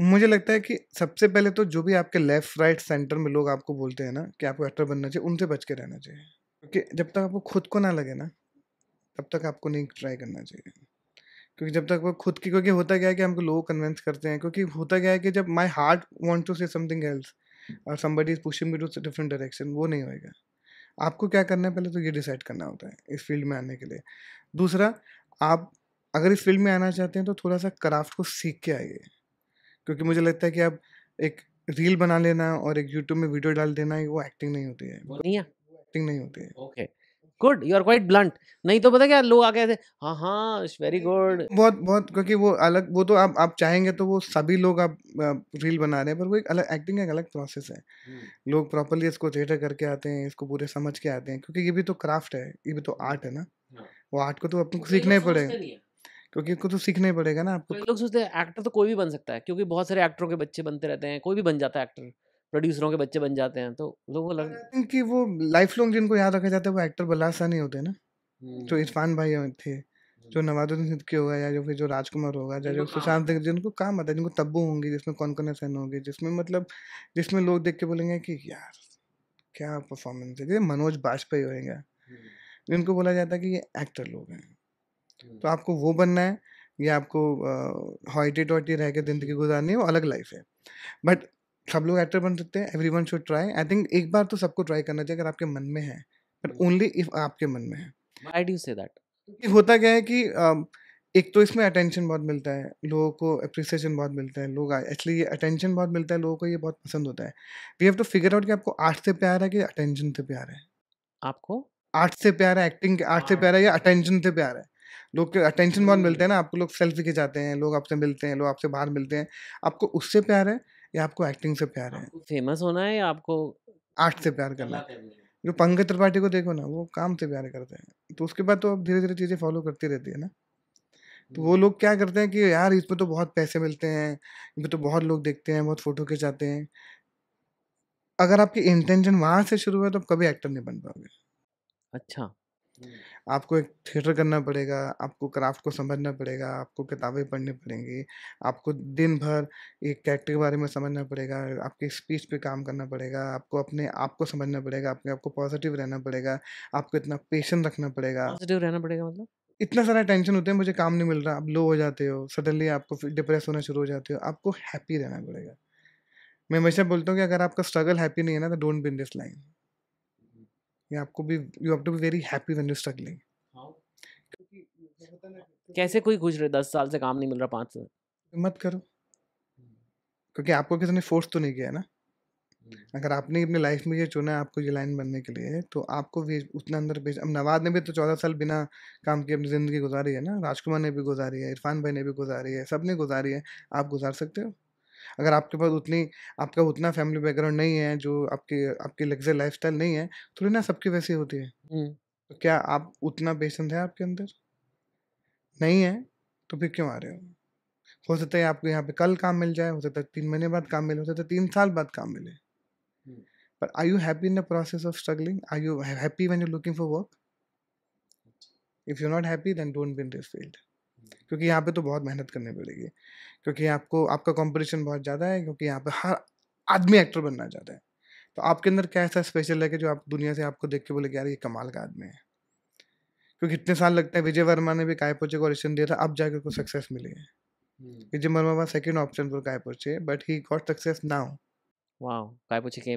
मुझे लगता है कि सबसे पहले तो जो भी आपके लेफ्ट राइट सेंटर में लोग आपको बोलते हैं ना कि आपको एक्टर बनना चाहिए उनसे बच के रहना चाहिए क्योंकि जब तक आपको खुद को ना लगे ना तब तक आपको नहीं ट्राई करना चाहिए क्योंकि जब तक वो खुद की क्योंकि होता क्या है कि हमको लोग कन्वेंस करते हैं क्योंकि होता क्या है कि जब my heart want to say something else और somebody is pushing me to different direction वो नहीं होएगा आपको क्या करना है पहले तो ये डिसाइड करना होता है इस फील्ड में आने के लिए दूसरा आप अगर इस फील्ड में आना चाहते हैं तो थोड़ा सा क्राफ्ट को सीख के आइए क्योंकि मुझे लगता है कि आप एक रील बना लेना और एक यूट्यूब में वीडियो डाल देना वो एक्टिंग नहीं होती है एक्टिंग नहीं होती है okay good you are quite blunt नहीं तो पता क्या लोग आ गए थे हाँ हाँ इट्स वेरी गुड बहुत बहुत क्योंकि वो अलग वो तो आप आप चाहेंगे तो वो सभी लोग आप रील बना रहे हैं पर वो एक अलग एक्टिंग का एक अलग प्रोसेस है hmm. लोग प्रॉपरली इसको थिएटर करके आते हैं इसको पूरे समझ के आते हैं क्योंकि ये भी तो क्राफ्ट है ये भी तो आर्ट है ना हाँ। वो आर्ट को तो आपको सीखना ही पड़ेगा तो क्योंकि इनको तो सीखना ही पड़ेगा ना आपको लोग सोचते हैं एक्टर तो कोई भी बन सकता है क्योंकि बहुत सारे एक्टरों के बच्चे बनते रहते हैं कोई भी बन जाता है एक्टर प्रोड्यूसरों के बच्चे बन जाते हैं तो लोगों को लग वो लाइफ लॉन्ग जिनको याद रखा जाता है वो एक्टर बलासा नहीं होते ना जो हम्म। इरफान भाई थे जो हम्म। नवाजुद्दीन सिद्दीकी होगा या जो फिर जो राजकुमार होगा या जो सुशांत सिंह जिनको काम आता है जिनको तब्बू होंगे जिसमें कौन कौन सहन होंगे जिसमें मतलब जिसमें लोग देख के बोलेंगे कि यार क्या परफॉर्मेंस है मनोज बाजपेयी होएगा हम्म। जिनको बोला जाता है कि ये एक्टर लोग हैं तो आपको वो बनना है या आपको हॉइटी टॉइटी रह के ज़िंदगी गुजारनी है वो अलग लाइफ है बट सब लोग एक्टर बन सकते हैं everyone should try I think एक बार तो सबको ट्राई करना चाहिए अगर आपके मन में है बट ओनली इफ आपके मन में है आई डू से दैट होता क्या है कि एक तो इसमें अटेंशन बहुत मिलता है लोगों को अप्रिसिएशन बहुत मिलता है लोग एक्चुअली ये अटेंशन बहुत मिलता है लोगों को ये बहुत पसंद होता है we have to figure out कि आपको आर्ट से प्यार है कि अटेंशन से प्यार है आपको आर्ट से प्यार है एक्टिंग आर्ट से प्यार है या अटेंशन से प्यार है लोग अटेंशन बहुत मिलते हैं ना आपको लोग सेल्फी खिंचाते हैं लोग आपसे मिलते हैं लोग आपसे बाहर मिलते हैं आपको उससे प्यार है या आपको एक्टिंग से प्यार है फेमस होना है या आपको आर्ट से प्यार करना है जो पंकज त्रिपाठी को देखो ना वो काम से प्यार करते हैं तो उसके बाद तो आप धीरे धीरे चीज़ें फॉलो करती रहती है ना तो वो हम्म। लोग क्या करते हैं कि यार इसमें तो बहुत पैसे मिलते हैं इसमें तो बहुत लोग देखते हैं बहुत फ़ोटो खिंचाते हैं अगर आपकी इंटेंशन वहाँ से शुरू है तो आप कभी एक्टर नहीं बन पाओगे अच्छा आपको एक थिएटर करना पड़ेगा आपको क्राफ्ट को समझना पड़ेगा आपको किताबें पढ़नी पड़ेंगी आपको दिन भर एक कैरेक्टर के बारे में समझना पड़ेगा आपके स्पीच पे काम करना पड़ेगा आपको अपने आप को समझना पड़ेगा अपने आपको पॉजिटिव रहना पड़ेगा आपको इतना पेशेंट रखना पड़ेगा पॉजिटिव रहना पड़ेगा मतलब इतना सारा टेंशन होता है मुझे काम नहीं मिल रहा आप लो हो जाते हो सडनली आपको डिप्रेस होना शुरू हो जाते हो आपको हैप्पी रहना पड़ेगा मैं हमेशा बोलता हूँ कि अगर आपका स्ट्रगल हैप्पी नहीं है ना तो डोंट बिन दिस लाइन या आपको भी you have to be very happy when you struggling कैसे कोई गुजर रहे दस साल से काम नहीं मिल रहा पाँच साल हिम्मत करो हम्म। क्योंकि आपको किसी ने फोर्स तो नहीं किया है ना हम्म। अगर आपने अपनी लाइफ में ये चुना है आपको ये लाइन बनने के लिए तो आपको भी उतना अंदर भेज अब नवाज ने भी तो चौदह साल बिना काम के अपनी ज़िंदगी गुजारी है ना राजकुमार ने भी गुजारी है इरफान भाई ने भी गुजारी है सब ने गुजारी है आप गुजार सकते हो अगर आपके पास उतनी आपका उतना फैमिली बैकग्राउंड नहीं है जो आपके आपकी लग्जरी लाइफ नहीं है थोड़ी ना सबकी वैसी होती है तो क्या आप उतना पेशेंस है आपके अंदर नहीं है तो फिर क्यों आ रहे हो हो सकता है आपको यहाँ पे कल काम मिल जाए हो सकता है तीन महीने बाद काम मिले हो सकता है तीन साल बाद काम मिले पर are you happy in the process of struggling are you happy when you looking for work if you not happy then don't be in this field क्योंकि यहाँ पे तो बहुत मेहनत करनी पड़ेगी क्योंकि आपको आपका कंपटीशन बहुत ज़्यादा है क्योंकि यहाँ पे हर आदमी एक्टर बनना चाहता है तो आपके अंदर क्या ऐसा स्पेशल है कि जो आप दुनिया से आपको देख के बोले कि यार ये कमाल का आदमी है क्योंकि इतने साल लगते हैं विजय वर्मा ने भी काय पोचे को ऑडिशन दिया था अब जाकर उसको सक्सेस मिली है हम्म। विजय वर्मा वहाँ सेकेंड ऑप्शन पर Kai Poche but he got success now wow Kai Poche के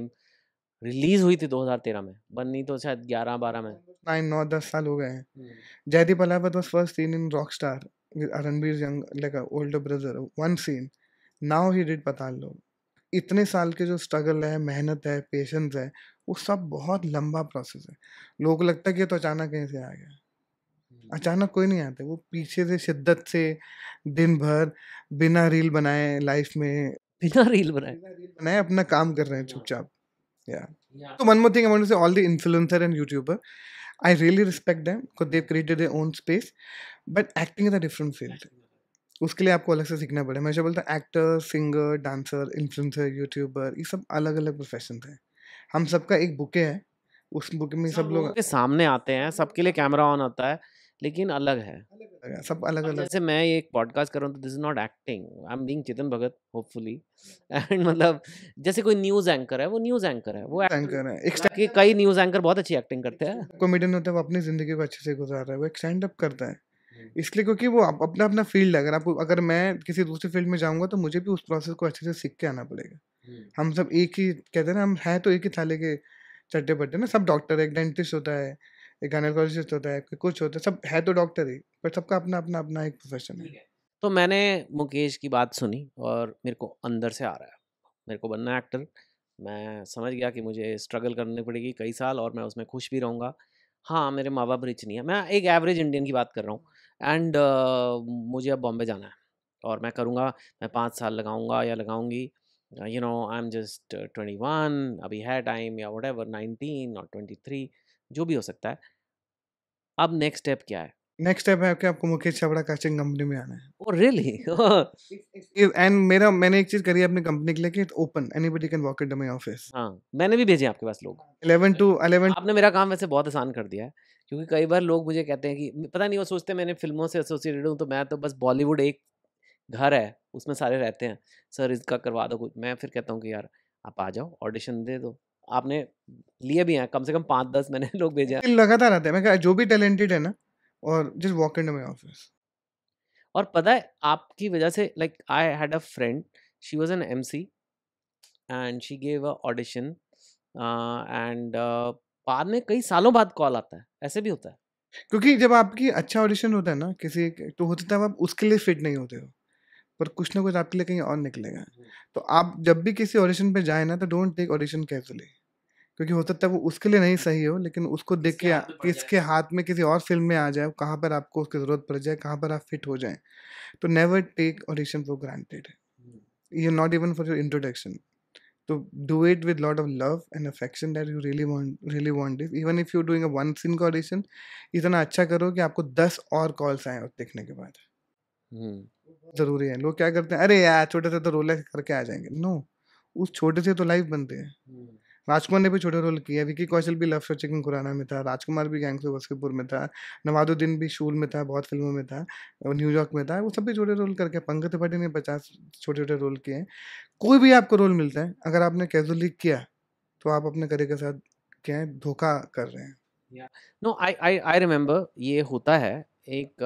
रिलीज हुई थी 2013 में बननी तो शायद 11 12 में 9 9 10 साल हो गए हैं हम्म। Jaideep Ahlawat was first scene in Rockstar Ranbir young like older brother one scene now he did Paatal Lok इतने साल के जो स्ट्रगल है मेहनत है पेशेंस है वो सब बहुत लंबा प्रोसेस है लोग लगता है कि तो अचानक कहीं से आ गया अचानक कोई नहीं आता वो पीछे से शिद्दत से दिन भर बिना रील बनाए लाइफ में बिना रील बनाए बनाए अपना काम कर रहे हैं चुपचाप या तो मनमोहन सिंह से all the influencer and YouTuber I really respect them because they've created their own space. But acting is a different field. उसके लिए आपको अलग से सीखना पड़ेगा मैं जब बोलता actor singer dancer influencer YouTuber ये सब अलग अलग प्रोफेशन हैं हम सबका एक बुके है उस बुके में सब लोग के सामने आते हैं सबके लिए कैमरा ऑन होता है लेकिन अलग है सब अलग अलग जैसे मैं एक पॉडकास्ट कर रहा हूँ तो this is not acting I am being Chetan Bhagat hopefully and मतलब जैसे कोई न्यूज एंकर है वो न्यूज एंकर है वो एंकर है एक के कई न्यूज एंकर बहुत अच्छी एक्टिंग करते हैं कॉमेडियन होता है वो अपनी जिंदगी को अच्छे से गुजार रहा है वो एक स्टैंड अप करता है हम्म। इसलिए क्योंकि वो अपना अपना फील्ड है अगर आप अगर मैं किसी दूसरे फील्ड में जाऊंगा तो मुझे भी उस प्रोसेस को अच्छे से सीख के आना पड़ेगा हम्म। हम सब एक ही कहते हैं ना हम हैं तो एक ही थाले के चट्टे बट्टे ना सब डॉक्टर है एक डेंटिस्ट होता है एक गायनोकोलॉजिस्ट होता है कोई कुछ होता है सब है तो डॉक्टर ही बट सबका अपना अपना अपना एक प्रोफेशन है तो मैंने मुकेश की बात सुनी और मेरे को अंदर से आ रहा है मेरे को बनना है एक्टर मैं समझ गया कि मुझे स्ट्रगल करनी पड़ेगी कई साल और मैं उसमें खुश भी रहूँगा हाँ मेरे माँ बाप रिच नहीं है मैं एक एवरेज इंडियन की बात कर रहा हूँ एंड uh, मुझे अब बॉम्बे जाना है और मैं करूँगा मैं पाँच साल लगाऊँगा या लगाऊँगी you know I am just twenty one अभी है टाइम या वट एवर नाइनटीन और ट्वेंटी थ्री जो भी हो सकता है अब नेक्स्ट स्टेप क्या है नेक्स्ट स्टेप है कि आपको मुकेश छबड़ा कास्टिंग कंपनी में आना है ओह रियली एंड मेरा मैंने एक चीज करी है अपनी कंपनी के लिए कि open anybody can walk into my office हां मैंने भी भेजे आपके पास लोग 11 टू 11 आपने मेरा काम वैसे बहुत आसान कर दिया है क्योंकि कई बार लोग मुझे कहते हैं कि पता नहीं वो सोचते मैंने फिल्मों से एसोसिएटेड हूं तो मैं तो बस बॉलीवुड एक घर है उसमें सारे रहते हैं सर इसका करवा दो कुछ मैं फिर कहता हूँ कि यार आप आ जाओ ऑडिशन दे दो आपने लिए भी हैं कम से कम पाँच दस मैंने लोग भेजे लगातार आते हैं मैं जो भी टैलेंटेड है ना और just walk in my office और पता है आपकी वजह से like I had a friend she was an M C and she gave a audition and बाद में कई सालों बाद कॉल आता है ऐसे भी होता है क्योंकि जब आपकी अच्छा ऑडिशन होता है ना किसी तो होता है आप उसके लिए फिट नहीं होते हो पर कुछ ना कुछ आपके लिए कहीं और निकलेगा तो आप जब भी किसी ऑडिशन पे जाए ना तो डोंट टेक ऑडिशन कैजुअली क्योंकि हो सकता है वो उसके लिए नहीं सही हो लेकिन उसको देख के किसके हाथ में किसी और फिल्म में आ जाए कहाँ पर आपको उसकी ज़रूरत पड़ जाए कहाँ पर आप फिट हो जाए तो never take audition for granted you not even for your introduction तो do it with lot of love and affection that you really want really want it even if you doing a one scene का ऑडिशन इतना अच्छा करो कि आपको दस और कॉल्स आए और देखने के बाद हम्म। ज़रूरी है लोग क्या करते हैं अरे यार छोटे से तो रोल करके आ जाएंगे नो उस छोटे से तो लाइफ बनते हैं राजकुमार ने भी छोटे रोल किए विकी कौशल भी लव शो चिकन खुराना में था राजकुमार भी गैंग ऑफ में था नवादुद्दीन भी शूल में था बहुत फिल्मों में था न्यूयॉर्क में था वो सब भी छोटे रोल करके पंकज त्रिपाठी ने पचास छोटे छोटे रोल किए हैं कोई भी आपको रोल मिलता है अगर आपने कैजुअली किया तो आप अपने करियर के साथ क्या है धोखा कर रहे हैं no I I I remember ये होता है एक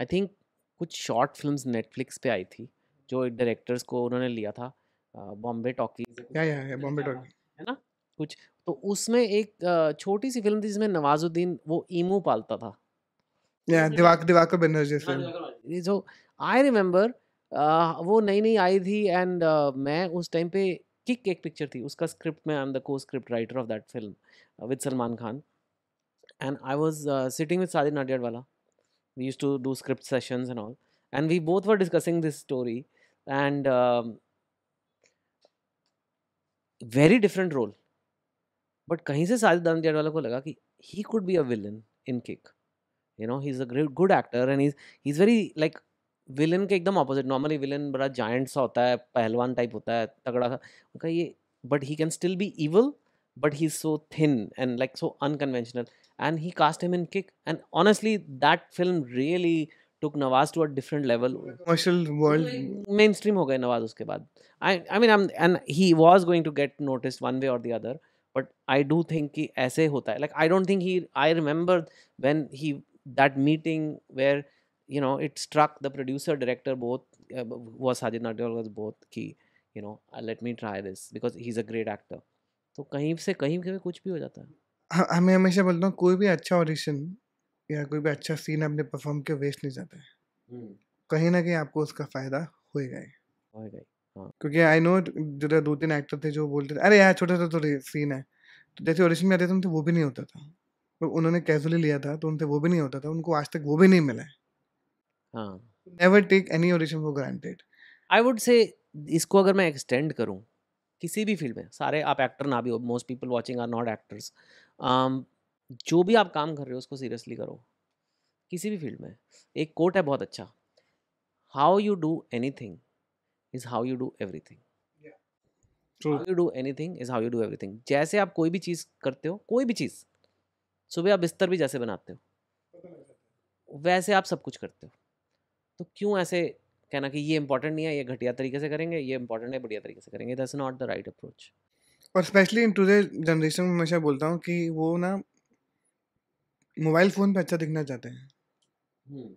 आई थिंक कुछ शॉर्ट फिल्म नेटफ्लिक्स पे आई थी जो डायरेक्टर्स को उन्होंने लिया था बॉम्बे टॉकी बॉम्बे टॉकीज है ना कुछ तो उसमें एक छोटी सी फिल्म थी जिसमें नवाजुद्दीन वो ईमू पालता था जो आई रिमेम्बर वो नई नई आई थी एंड मैं उस टाइम पे किक एक पिक्चर थी उसका स्क्रिप्ट में I am the co script writer of that film with Salman Khan and I was sitting with Sajid Nadiadwala we used to do script sessions and all and we both were discussing this story and um, very different role but कहीं से साजिद दामदियाडवाला को लगा कि he could be a villain in kick you know he's a great good actor and he's he's very like villain के एकदम opposite. नॉर्मली विलन बड़ा जाइंट सा होता है पहलवान टाइप होता है तगड़ा सा उनका ये but he can still be evil but he is so thin and like so unconventional and he cast him in Kick. And honestly, that film really took Nawaz to a different level. Commercial world. Mainstream ho gaye Nawaz uske baad. I, I mean, I'm, and he was going to get noticed one way or the other. But I do think he aise hota. है. Like I don't think he. I remember when he that meeting where you know it struck the producer director both uh, was Sajid Nadiwal was both key. You know, uh, let me try this because he's a great actor. तो कहीं से कहीं कभी कुछ भी हो जाता है हाँ मैं हमेशा बोलता हूँ कोई भी अच्छा ऑडिशन या कोई भी अच्छा सीन आपने परफॉर्म किया वेस्ट नहीं जाता है कहीं ना कहीं आपको उसका फायदा हो ही और हाँ। क्योंकि आई नो जो दो तीन एक्टर थे जो बोलते थे अरे यार छोटा सा तो सीन है तो जैसे ऑडिशन में आते थे उनसे वो भी नहीं होता था और उन्होंने कैजुअली लिया था तो उनसे वो भी नहीं होता था उनको आज तक वो भी नहीं मिला है never take any audition for granted I would say इसको अगर मैं एक्सटेंड करूँ किसी भी फील्ड में सारे आप एक्टर ना भी हो most people watching are not actors जो भी आप काम कर रहे हो उसको सीरियसली करो किसी भी फील्ड में एक कोट है बहुत अच्छा how you do anything is how you do everything how you do anything is how you do everything जैसे आप कोई भी चीज़ करते हो कोई भी चीज़ सुबह आप बिस्तर भी जैसे बनाते हो वैसे आप सब कुछ करते हो तो क्यों ऐसे कहना कि ये इंपॉर्टेंट नहीं है ये घटिया तरीके से करेंगे ये इंपॉर्टेंट है बढ़िया तरीके से करेंगे that's not the right approach और स्पेशली इन टूडे जनरेशन में हमेशा बोलता हूँ कि वो ना मोबाइल फ़ोन पे अच्छा दिखना चाहते हैं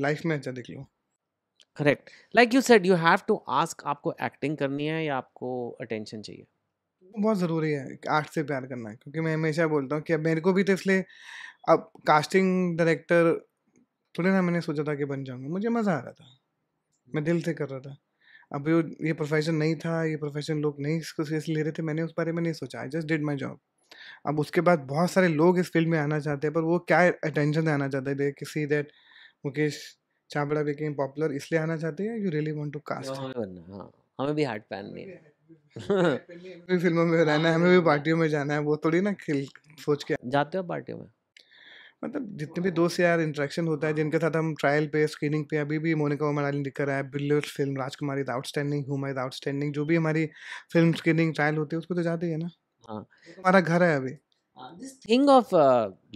लाइफ hmm. में अच्छा दिख लो correct like you said you have to ask आपको एक्टिंग करनी है या आपको अटेंशन चाहिए बहुत ज़रूरी है आर्ट से प्यार करना है क्योंकि मैं हमेशा बोलता हूँ कि अब मेरे को भी तो इसलिए अब कास्टिंग डायरेक्टर थोड़े ना मैंने सोचा था कि बन जाऊँगा मुझे मज़ा आ रहा था मैं दिल से कर रहा था अब वो ये प्रोफेशन नहीं था ये प्रोफेशन लोग नहीं इसको सीरियस ले रहे थे मैंने उस बारे में नहीं सोचा I just did my job अब उसके बाद बहुत सारे लोग इस फील्ड में आना चाहते हैं पर वो क्या अटेंशन आना चाहते हैं कि see that Mukesh Chawda became popular इसलिए आना चाहते हैं you really want to cast हाँ हमें भी हार्ट पैन नहीं फिल्मों में रहना है हमें भी पार्टियों में जाना है वो थोड़ी ना खेल सोच के जाते हो पार्टियों में मतलब जितने भी हाँ। दोस्त यार इंटरेक्शन होता है जिनके साथ हम ट्रायल पे स्क्रीनिंग पे अभी भी मोनिका उमरानी दिख रहा है बिल्ल film Rajkumari is outstanding Huma is outstanding जो भी हमारी फिल्म स्क्रीनिंग ट्रायल होती है उसको तो जाते ही है ना हाँ। तो हमारा घर है अभी this thing of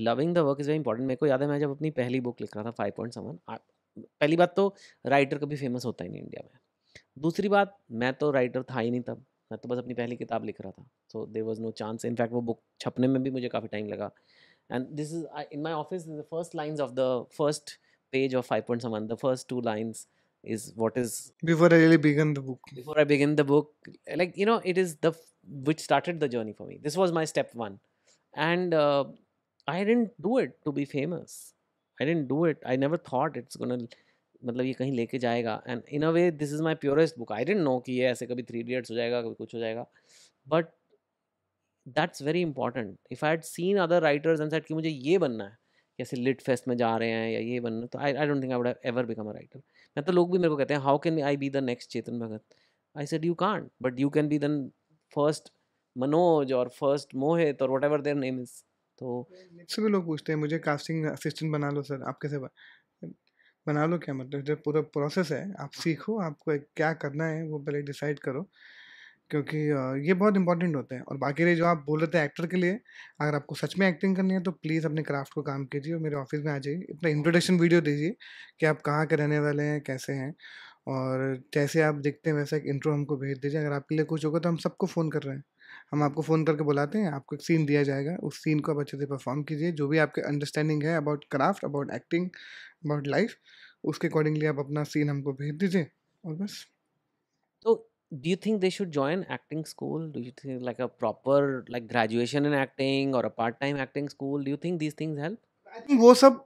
loving the work is very important मेरे को याद है मैं जब अपनी पहली बुक लिख रहा था फाइव पॉइंट सेवन पहली बात तो राइटर कभी फेमस होता ही नहीं इंडिया में दूसरी बात मैं तो राइटर था ही नहीं तब मैं तो बस अपनी पहली किताब लिख रहा था so there was no chance in fact वो बुक छपने में भी मुझे काफ़ी टाइम लगा And this is I, in my office. In the first lines of the first page of five point one, the first two lines is what is before I really begin the book. Before I begin the book, like you know, it is the which started the journey for me. This was my step one, and uh, I didn't do it to be famous. I didn't do it. I never thought it's gonna मतलब ये कहीं लेके जाएगा and in a way this is my purest book I don't know कि ये ऐसे कभी थ्री इडियट्स हो जाएगा कभी कुछ हो जाएगा but that's very important if I had seen other writers and said कि मुझे ये बनना है जैसे लिट फेस्ट में जा रहे हैं या ये बनना तो I I don't think I would ever become a writer मैं तो लोग भी मेरे को कहते हैं how can I be the next Chetan Bhagat I said you can't but you can be the first Manoj और फर्स्ट मोहित और whatever their name is तो से भी लोग पूछते हैं मुझे कास्टिंग असिस्टेंट बना लो सर आप कैसे बना लो क्या मतलब जो पूरा प्रोसेस है आप सीखो आपको क्या करना है वो पहले डिसाइड करो क्योंकि ये बहुत इंपॉर्टेंट होते हैं और बाकी रही जो आप बोल रहे थे एक्टर के लिए अगर आपको सच में एक्टिंग करनी है तो प्लीज़ अपने क्राफ्ट को काम कीजिए और मेरे ऑफिस में आ जाइए अपना इंट्रोडक्शन वीडियो दीजिए कि आप कहाँ के रहने वाले हैं कैसे हैं और जैसे आप देखते हैं वैसा एक इंट्रो हमको भेज दीजिए अगर आपके लिए कुछ होगा तो हम सबको फ़ोन कर रहे हैं हम आपको फ़ोन करके बुलाते हैं आपको एक सीन दिया जाएगा उस सीन को आप अच्छे से परफॉर्म कीजिए जो भी आपके अंडरस्टैंडिंग है about craft about acting about life उसके अकॉर्डिंगली आप अपना सीन हमको भेज दीजिए और बस तो do you think they should join acting school do you think like a proper like graduation in acting or a part-time acting school do you think these things help i think wo sab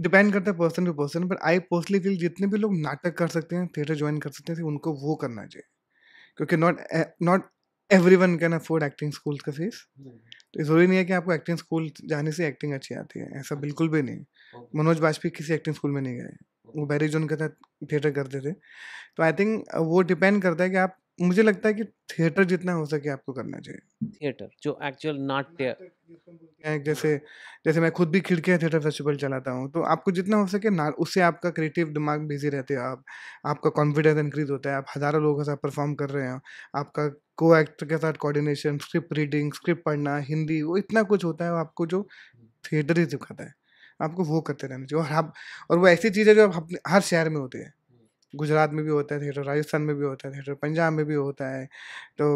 depend करता है person to person but I personally feel जितने भी लोग नाटक कर सकते हैं थिएटर ज्वाइन कर सकते हैं तो उनको वो करना चाहिए क्योंकि not not everyone can afford acting school का फीस तो जरूरी नहीं है कि आपको एक्टिंग स्कूल जाने से एक्टिंग अच्छी आती है ऐसा बिल्कुल भी नहीं मनोज वाजपेयी किसी एक्टिंग स्कूल में नहीं गए जोन के साथ थिएटर करते थे तो आई थिंक वो डिपेंड करता है कि आप मुझे लगता है कि थिएटर जितना हो सके आपको करना चाहिए थिएटर जो एक्चुअल नाट्य जैसे जैसे मैं खुद भी खिड़कियाँ थिएटर फेस्टिवल चलाता हूँ तो आपको जितना हो सके ना उससे आपका क्रिएटिव दिमाग बिजी रहते हो आप आपका कॉन्फिडेंस इंक्रीज होता है आप हज़ारों लोगों के साथ परफॉर्म कर रहे हो आपका को एक्टर के साथ कोऑर्डिनेशन स्क्रिप्ट रीडिंग स्क्रिप्ट पढ़ना हिंदी वो इतना कुछ होता है आपको जो थिएटर ही सिखाता है आपको वो करते रहना चाहिए और आप और वो ऐसी चीज़ है जो हर शहर में होती है गुजरात में भी होता है थिएटर राजस्थान में भी होता है थिएटर पंजाब में भी होता है तो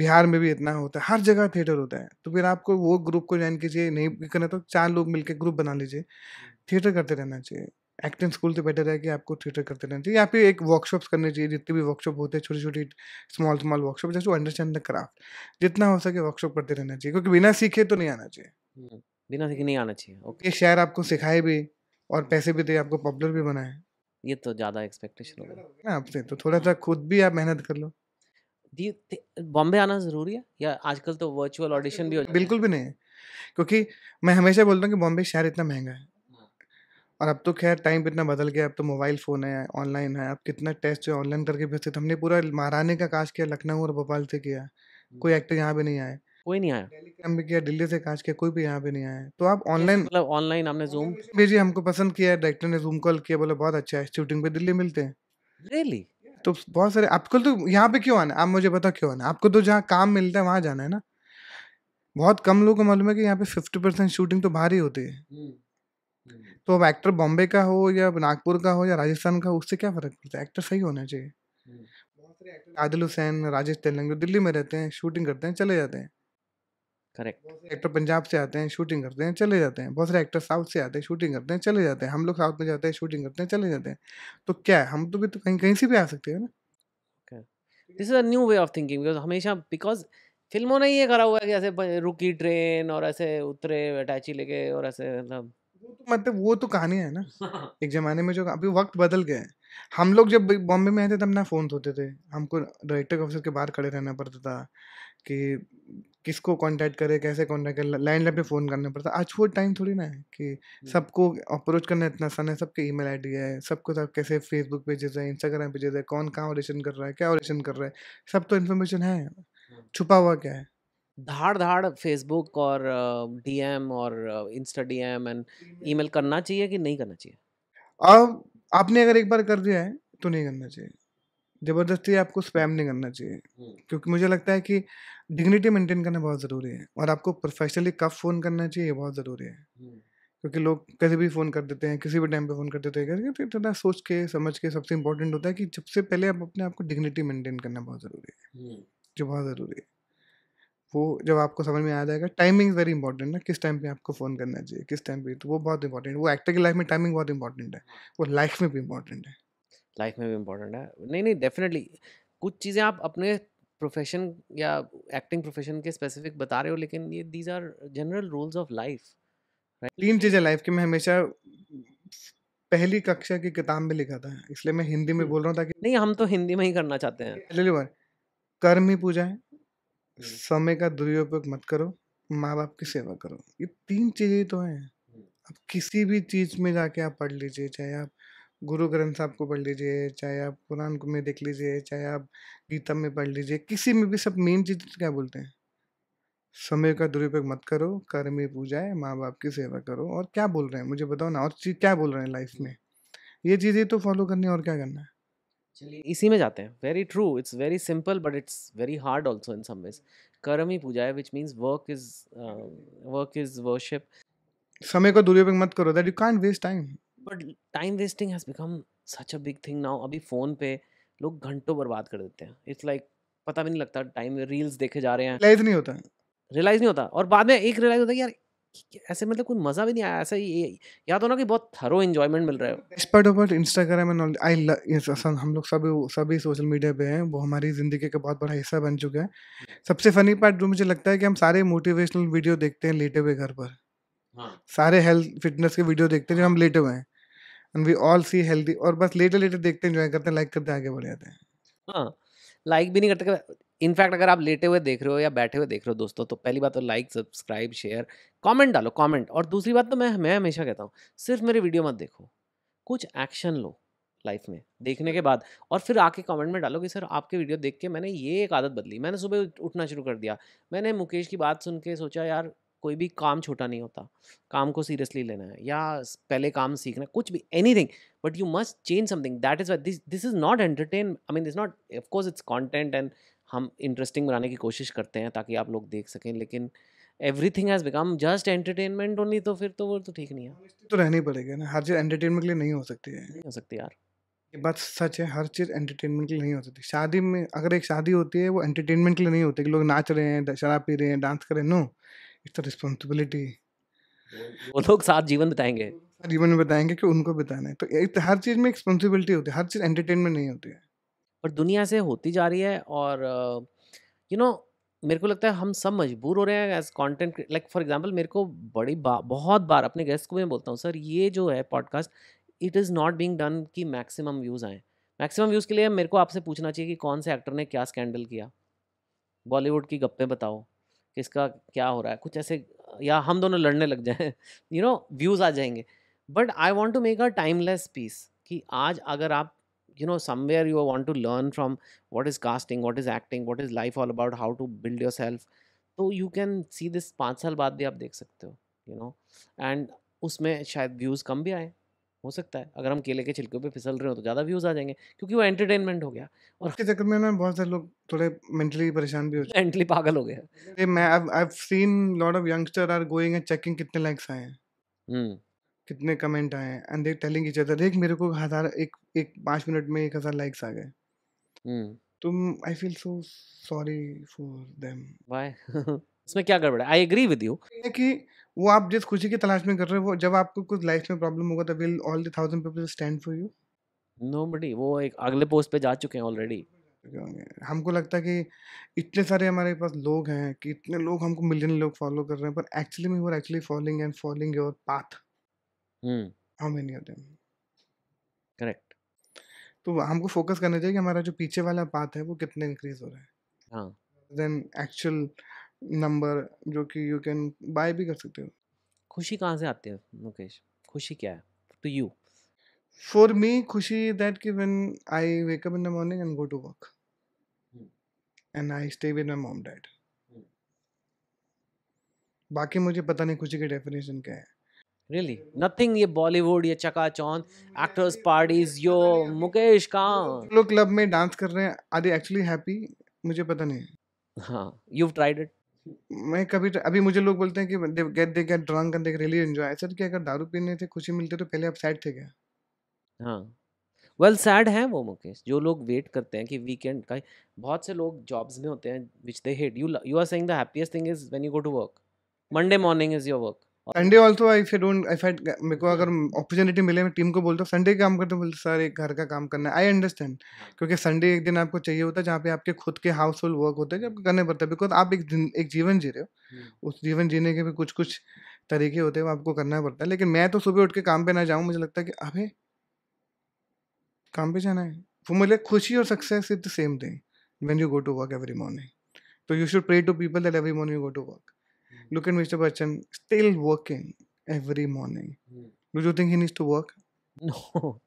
बिहार में भी इतना होता है हर जगह थिएटर होता है तो फिर आपको वो ग्रुप को ज्वाइन कीजिए नहीं भी करना तो चार लोग मिलकर ग्रुप बना लीजिए थिएटर करते रहना चाहिए एक्टिंग स्कूल से बेटर है कि आपको थिएटर करते रहना चाहिए या फिर एक वर्कशॉप्स करने चाहिए जितने भी वर्कशॉप होते हैं छोटी छोटी स्मॉल स्मॉल वर्कशॉप जैसे अंडरस्टैंड द क्राफ्ट जितना हो सके वर्कशॉप करते रहना चाहिए क्योंकि बिना सीखे तो नहीं आना चाहिए हम्म। बिना सीखे नहीं आना चाहिए ओके शायर आपको सिखाए भी और पैसे भी दे आपको पॉपुलर भी बनाए ये तो ज़्यादा एक्सपेक्टेशन होगा ना आपसे तो थोड़ा सा खुद भी आप मेहनत कर लो दी बॉम्बे आना ज़रूरी है या आजकल तो वर्चुअल ऑडिशन भी हो बिल्कुल भी नहीं है क्योंकि मैं हमेशा बोलता हूँ कि बॉम्बे शहर इतना महंगा है हाँ। और अब तो खैर टाइम इतना बदल गया अब तो मोबाइल फ़ोन है ऑनलाइन है अब कितना टेस्ट जो ऑनलाइन करके भेजते हमने पूरा महाराने का काज किया लखनऊ और भोपाल से किया कोई एक्टर हम्म। यहाँ भी नहीं आए कोई नहीं आया दिल्ली भी किया दिल्ली से काज के कोई भी यहाँ पे नहीं आया तो आप ऑनलाइन मतलब ऑनलाइन हमने जूम भेजी हमको पसंद किया डायरेक्टर ने जूम कॉल किया बोले बहुत अच्छा है शूटिंग पे दिल्ली मिलते हैं रियली तो बहुत सारे आपको तो यहाँ पे क्यों आना आप मुझे बताओ क्यों आना आपको तो जहाँ काम मिलता है वहाँ जाना है ना बहुत कम लोगों को मालूम है कि यहाँ पे फिफ्टी परसेंट शूटिंग तो बाहर ही होती है हम्म, हम्म। तो अब एक्टर बॉम्बे का हो या नागपुर का हो या राजस्थान का हो उससे क्या फर्क पड़ता है एक्टर सही होना चाहिए हम्म। बहुत सारे एक्टर आदिल हुसैन राजेश तेलंग दिल्ली में रहते हैं शूटिंग करते हैं चले जाते हैं करेक्ट एक्टर पंजाब से आते हैं शूटिंग करते हैं चले जाते हैं बहुत सारे एक्टर साउथ से आते हैं शूटिंग करते हैं चले जाते हैं हम लोग साउथ में जाते हैं शूटिंग करते हैं चले जाते हैं तो क्या है हम तो भी तो कहीं कहीं से भी आ सकते हैं ना this is a new way of thinking because हमेशा बिकॉज फिल्मों ने ये करा हुआ है कि ऐसे रुकी ट्रेन और ऐसे उतरे अटैची लेके और ऐसे मतलब तो मतलब वो तो कहानी है ना एक जमाने में जो अभी वक्त बदल गए है हम लोग जब बॉम्बे में आते थे तब ना फोन होते थे हमको डायरेक्टर ऑफिस के बाहर खड़े रहना पड़ता था कि किसको कांटेक्ट करे कैसे कांटेक्ट करे लैंडलाइन पे फ़ोन करना पड़ता आज वो टाइम थोड़ी ना है कि हम्म। सबको अप्रोच करना इतना आसान है सबके ईमेल आईडी है सबको सब कैसे फेसबुक पेजेस है इंस्टाग्राम पेजेस है कौन कहाँ ऑडिशन कर रहा है क्या ऑडिशन कर रहा है सब तो इन्फॉर्मेशन है हम्म। छुपा हुआ क्या है धाड़ धाड़ फेसबुक और डीएम और इंस्टा डी एंड ई करना चाहिए कि नहीं करना चाहिए अब आपने अगर एक बार कर दिया है तो नहीं करना चाहिए ज़बरदस्ती आपको स्पैम नहीं करना चाहिए क्योंकि मुझे लगता है कि डिग्निटी मेंटेन करना बहुत ज़रूरी है और आपको प्रोफेशनली कब फ़ोन करना चाहिए ये बहुत ज़रूरी है क्योंकि लोग कभी भी फ़ोन कर देते हैं किसी भी टाइम पे फ़ोन कर देते हैं तो थोड़ा सोच के समझ के सबसे इम्पोर्टेंट होता है कि सबसे पहले आप अपने आप को डिग्निटी मेंटेन करना बहुत ज़रूरी है जो बहुत ज़रूरी है वो जब आपको समझ में आ जाएगा टाइमिंग वेरी इंपॉर्टेंट ना किस टाइम पे आपको फ़ोन करना चाहिए किस टाइम पे तो वो बहुत इंपॉर्टेंट वो एक्टर की लाइफ में टाइमिंग बहुत इंपॉर्टेंट है वो लाइफ हाँ। में भी इंपॉर्टेंट है लाइफ में भी इम्पोर्टेंट है नहीं नहीं डेफिनेटली कुछ चीज़ें आप अपने प्रोफेशन या एक्टिंग प्रोफेशन के स्पेसिफिक बता रहे हो लेकिन ये these are general rules of life तीन चीज़ें लाइफ की मैं हमेशा पहली कक्षा की किताब में लिखा था इसलिए मैं हिंदी में हम्म। बोल रहा हूँ ताकि नहीं हम तो हिंदी में ही करना चाहते हैं कर्म ही पूजा है हम्म। समय का दुरुपयोग मत करो माँ बाप की सेवा करो ये तीन चीज़ें तो हैं हम्म। आप किसी भी चीज़ में जाके आप पढ़ लीजिए चाहे आप गुरु ग्रंथ साहब को पढ़ लीजिए चाहे आप कुरान में देख लीजिए चाहे आप गीता में पढ़ लीजिए किसी में भी सब मेन चीज क्या बोलते हैं समय का दुरुपयोग मत करो कर्मी पूजाए माँ बाप की सेवा करो और क्या बोल रहे हैं मुझे बताओ ना और चीज़ क्या बोल रहे हैं लाइफ में ये चीज़ें तो फॉलो करनी और क्या करना है चलिए इसी में जाते हैं very true it's very simple but it's very hard also in some ways कर्म ही पूजा है which means work is work is worship समय का दुरुपयोग मत करो that you can't waste time but time wasting has become such a big thing now अभी फ़ोन पे लोग घंटों बर्बाद कर देते हैं इट्स लाइक like, पता भी नहीं लगता टाइम रील्स देखे जा रहे हैं रियलाइज नहीं होता रियलाइज नहीं होता और बाद में एक रियलाइज होता है यार ऐसे मतलब कोई मजा भी नहीं आया ऐसा ही याद होना तो कि बहुत थरो एंजॉयमेंट मिल रहा है इंस्टाग्राम एंड आई हम लोग सभी सभी सोशल मीडिया पे हैं वो हमारी ज़िंदगी का बहुत बड़ा हिस्सा बन चुका है सबसे फनी पार्ट जो मुझे लगता है कि हम सारे मोटिवेशनल वीडियो देखते हैं लेटे हुए घर पर हाँ. सारे हेल्थ फिटनेस के वीडियो देखते हैं जब हम लेटे हुए हैं and we all see healthy और बस लेटर लेटर देखते एंजॉय करते हैं लाइक करते आगे बढ़ जाते हैं हाँ लाइक भी नहीं करते इनफैक्ट अगर आप लेटे हुए देख रहे हो या बैठे हुए देख रहे हो दोस्तों तो पहली बात तो लाइक सब्सक्राइब शेयर कमेंट डालो कमेंट और दूसरी बात तो मैं मैं हमेशा कहता हूँ सिर्फ मेरे वीडियो मत देखो कुछ एक्शन लो लाइफ में देखने के बाद और फिर आके कमेंट में डालो कि सर आपके वीडियो देख के मैंने ये एक आदत बदली मैंने सुबह उठना शुरू कर दिया मैंने मुकेश की बात सुन के सोचा यार कोई भी काम छोटा नहीं होता काम को सीरियसली लेना है या पहले काम सीखना कुछ भी anything but you must change something that is this this is not entertain I mean this not of course it's content and हम इंटरेस्टिंग बनाने की कोशिश करते हैं ताकि आप लोग देख सकें लेकिन everything has become just entertainment only तो फिर तो वो तो ठीक नहीं है तो रहनी पड़ेगा ना हर चीज़ एंटरटेनमेंट के लिए नहीं हो सकती है नहीं हो सकती यार ये बात सच है हर चीज़ एंटरटेनमेंट के लिए नहीं हो सकती शादी में अगर एक शादी होती है वो एंटरटेनमेंट के लिए नहीं होती कि लोग नाच रहे हैं शराब पी रहे हैं डांस कर रहे हैं नो इट्स रिस्पॉन्सिबिलिटी वो लोग साथ जीवन बताएंगे जीवन में बताएंगे कि उनको बताना है तो, तो हर चीज़ में रिस्पॉन्सिबिलिटी होती है हर चीज़ एंटरटेनमेंट नहीं होती है पर दुनिया से होती जा रही है और you uh, know you know, मेरे को लगता है हम सब मजबूर हो रहे हैं as content like for example मेरे को बड़ी बा, बहुत बार अपने गेस्ट को मैं बोलता हूँ सर ये जो है podcast it is not being done कि मैक्सिमम व्यूज़ आएँ मैक्सिमम व्यूज़ के लिए मेरे को आपसे पूछना चाहिए कि कौन से एक्टर ने क्या स्कैंडल किया बॉलीवुड की गप्पे बताओ कि इसका क्या हो रहा है कुछ ऐसे या हम दोनों लड़ने लग जाएं यू नो व्यूज़ आ जाएंगे but I want to make a timeless piece कि आज अगर आप you know somewhere you want to learn from what is casting what is acting what is life all about how to build yourself तो यू कैन सी दिस पाँच साल बाद भी आप देख सकते हो यू नो एंड उसमें शायद व्यूज़ कम भी आए हो सकता है अगर हम केले के छिलकों पे फिसल रहे हो तो ज़्यादा व्यूज़ आ जाएंगे क्योंकि वो एंटरटेनमेंट हो गया और उसके चक्कर में ना बहुत सारे लोग थोड़े मेंटली परेशान भी हो मेंटली पागल हो गए हैं मैं I have seen lot of youngster are going and checking कितने लाइक्स आए हैं हम्म कितने कमेंट आए हैं and they telling each other देख मेरे को हज़ार एक एक 5 मिनट में 1000 लाइक्स आ गए हम्म तुम I feel so sorry for them by इसमें क्या गड़बड़ है आई एग्री विद यू कि वो आप जिस खुशी की तलाश में कर रहे हो जब आपको कुछ लाइफ में प्रॉब्लम होगा तब will all the thousand people stand for you nobody वो एक अगले पोस्ट पे जा चुके हैं ऑलरेडी हमको लगता है कि इतने सारे हमारे पास लोग हैं कि इतने लोग हमको मिलियन लोग फॉलो कर रहे हैं पर एक्चुअली में वो actually following and following your path how many of them correct तो हमको फोकस करना चाहिए कि हमारा जो पीछे वाला पाथ है वो कितने इंक्रीज हो रहा है हां देन एक्चुअल नंबर जो कि यू कैन बाय भी कर सकते हो खुशी कहाँ से आती है मुकेश खुशी क्या है टू यू फॉर मी खुशी दैट कि when I wake up in the morning and go to work and I stay with my mom dad बाकी मुझे पता नहीं खुशी की डेफिनेशन क्या है रियली नथिंग ये बॉलीवुड ये चकाचौंध एक्टर्स पार्टीज यो मुकेश कहाँ लोग क्लब में डांस कर रहे हैं आर दे एक्चुअली हैप्पी मुझे पता नहीं हाँ यू ट्राइड इट मैं कभी तो, अभी मुझे लोग बोलते हैं कि they get they get drunk and they really enjoy sir कि अगर दारू पीने से खुशी मिलती तो पहले आप सैड थे क्या हाँ वेल सैड है वो मुकेश जो लोग वेट करते हैं कि वीकेंड का बहुत से लोग जॉब्स में होते हैं which they hate you you are saying the happiest thing is when you go to work Monday morning is your work Sunday also I फे डोंट आई फाइट मेरे को अगर अपॉर्चुनिटी मिले मैं टीम को बोलता हूँ संडे काम करते हैं बोलते सर एक घर का काम करना है आई अंडरस्टैंड क्योंकि संडे एक दिन आपको चाहिए होता है जहाँ पे आपके खुद के हाउस होल्ड वर्क होते हैं जो करने पड़ते हैं बिकॉज आप एक एक जीवन जी रहे हो हम्म। उस जीवन जीने के भी कुछ कुछ तरीके होते हैं वो आपको करना पड़ता है लेकिन मैं तो सुबह उठ के काम पे ना जाऊँ मुझे लगता है कि अबे काम पे जाना है वो मुझे खुशी और success is the same thing when you go to work every morning तो you should pray to people that every morning you go to work look at Mr. Bachchan still working every morning. Mm. Do you think he needs to work? No,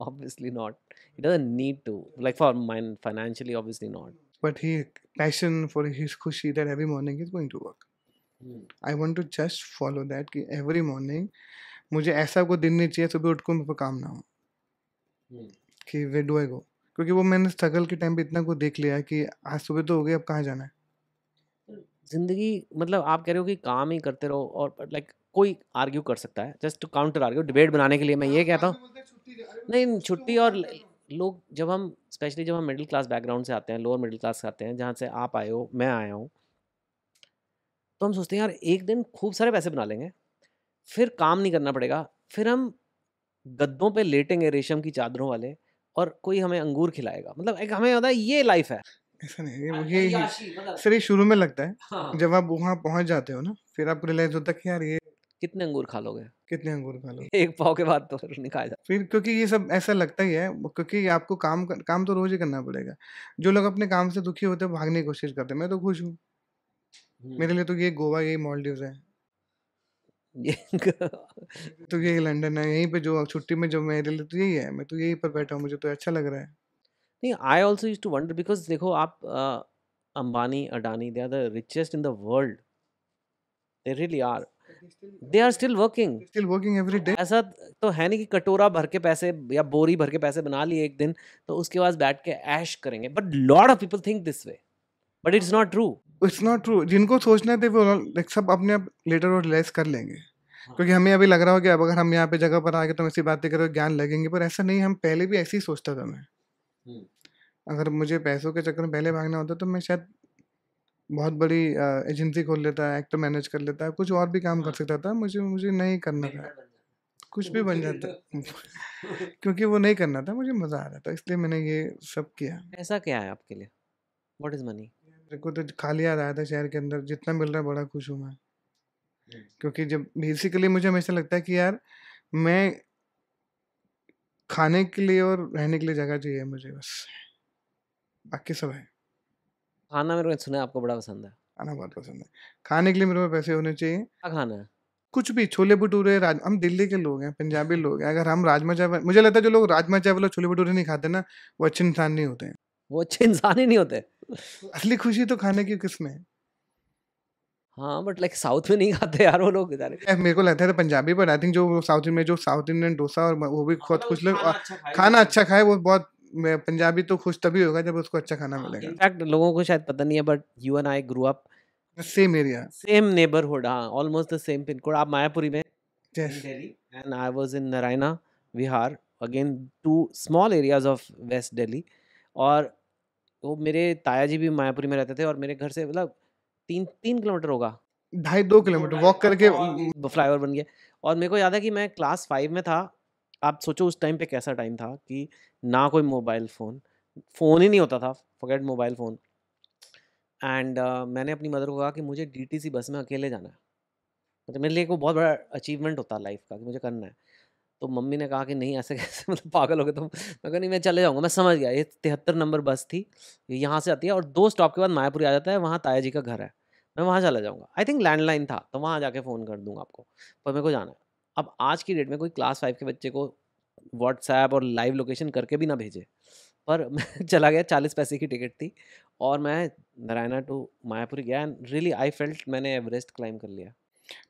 obviously not. He doesn't need to. Like for mine, financially, obviously not. But he passion for his khushi that every morning is going to work. Mm. I want to just follow that कि every morning मुझे ऐसा कोई दिन नहीं चाहिए सुबह उठ कर मेरे को काम ना हो mm. कि वे डू आई गो क्योंकि वो मैंने स्ट्रगल के टाइम पे इतना कुछ देख लिया कि आज सुबह तो हो गई अब कहाँ जाना है ज़िंदगी मतलब आप कह रहे हो कि काम ही करते रहो और लाइक कोई आर्ग्यू कर सकता है just to counter argue debate बनाने के लिए मैं हाँ, ये कहता हूँ नहीं छुट्टी तो और लोग जब हम स्पेशली जब हम मिडिल क्लास बैकग्राउंड से आते हैं लोअर मिडिल क्लास से आते हैं जहाँ से आप आए हो मैं आया हूँ तो हम सोचते हैं यार एक दिन खूब सारे पैसे बना लेंगे फिर काम नहीं करना पड़ेगा फिर हम गद्दों पे लेटेंगे रेशम की चादरों वाले और कोई हमें अंगूर खिलाएगा मतलब एक हमें होता है ये लाइफ है ऐसा नहीं मुझे मतलब सर ये शुरू में लगता है हाँ। जब आप वहाँ पहुँच जाते हो ना फिर आपको रिलाइज होता है यार ये कितने अंगूर खा लोगे कितने अंगूर खा लोगे एक पाव के बाद तो निकाल जाए फिर क्योंकि ये सब ऐसा लगता ही है क्योंकि आपको काम काम तो रोज ही करना पड़ेगा जो लोग अपने काम से दुखी होते हैं भागने की कोशिश करते हैं मैं तो खुश हूँ हम्म। मेरे लिए तो ये गोवा यही मॉलडीव है तो यही लंदन है यहीं पे जो छुट्टी में जो मेरे लिए तो यही है मैं तो यही पर बैठा हूँ मुझे तो अच्छा लग रहा है नहीं I also use to wonder because देखो आप Ambani Adani they are the richest in the world they really are they are still working still working every day ऐसा तो है नहीं कि कटोरा भर के पैसे या बोरी भर के पैसे बना लिए एक दिन तो उसके बाद बैठ के ऐश करेंगे but lot of people think this way but it's not true it's not true जिनको सोचना थे वो लाइक सब अपने आप लेटर और रिलाइज कर लेंगे हाँ। क्योंकि हमें अभी लग रहा हो कि अब अगर हम यहाँ पे जगह पर आ गए तो हम ऐसी बातें करो ज्ञान लगेंगे पर ऐसा नहीं हम पहले भी ऐसे ही सोचता था मैं अगर मुझे पैसों के चक्कर में पहले भागना होता तो मैं शायद बहुत बड़ी एजेंसी खोल लेता एक्टर मैनेज तो कर लेता कुछ और भी काम कर हाँ। सकता था मुझे मुझे नहीं करना था कुछ तो भी बन जाता क्योंकि वो नहीं करना था मुझे मज़ा आ रहा था इसलिए मैंने ये सब किया ऐसा क्या है आपके लिए वॉट इज़ मनी मेरे को तो खाली याद आया था शहर के अंदर जितना मिल रहा है बड़ा खुश हूँ मैं हम्म। क्योंकि जब बेसिकली मुझे हमेशा लगता है कि यार मैं खाने के लिए और रहने के लिए जगह चाहिए मुझे बस बाकी सब है खाना मेरे को सुना आपको बड़ा पसंद है खाना बहुत पसंद है खाने के लिए मेरे पास पैसे होने चाहिए क्या खाना है कुछ भी छोले भटूरे राज हम दिल्ली के लोग हैं पंजाबी लोग हैं अगर हम राजमा चावल मुझे लगता है जो लोग राजमा चावल और छोले भटूरे नहीं खाते ना वो अच्छे इंसान नहीं होते हैं वो अच्छे इंसान ही नहीं होते असली खुशी तो खाने की किस्म है हाँ बट लाइक साउथ में नहीं खाते यार वो लोग मेरे को लगता है तो पंजाबी बट आई थिंक जो साउथ में जो साउथ इंडियन डोसा और वो भी हाँ, बहुत मतलब कुछ लोग अच्छा खाना अच्छा खाए वो बहुत मैं पंजाबी तो खुश तभी होगा जब उसको अच्छा खाना हाँ, मिलेगा इनफैक्ट लोगों को शायद पता नहीं है but you and I grow up same area same neighbourhood हाँ almost the same pin code आप मायापुरी में and I was in Naraina Vihar again two small areas of west Delhi और वो मेरे ताया जी भी मायापुरी में रहते थे और मेरे घर से मतलब तीन तीन किलोमीटर होगा ढाई दो किलोमीटर वॉक करके ओवर बन गया और मेरे को याद है कि मैं क्लास फाइव में था आप सोचो उस टाइम पे कैसा टाइम था कि ना कोई मोबाइल फ़ोन फ़ोन ही नहीं होता था forget mobile phone and uh, मैंने अपनी मदर को कहा कि मुझे डीटीसी बस में अकेले जाना है मतलब मेरे लिए एक वो बहुत बड़ा अचीवमेंट होता है लाइफ का कि मुझे करना है तो मम्मी ने कहा कि नहीं ऐसे कैसे मतलब पागल हो गए तो मैं कहा नहीं मैं चले जाऊँगा मैं समझ गया ये तिहत्तर नंबर बस थी यहाँ से आती है और दो स्टॉप के बाद मायापुरी आ जाता है वहाँ ताया जी का घर है मैं वहाँ चला जाऊँगा आई थिंक लैंडलाइन था तो वहाँ जाके फ़ोन कर दूँगा आपको पर मेरे को जाना है अब आज की डेट में कोई क्लास फाइव के बच्चे को व्हाट्सएप और लाइव लोकेशन करके भी ना भेजे पर मैं चला गया चालीस पैसे की टिकट थी और मैं नारायणा टू मायापुर गया एंड रियली आई फेल्ट मैंने एवरेस्ट क्लाइंब कर लिया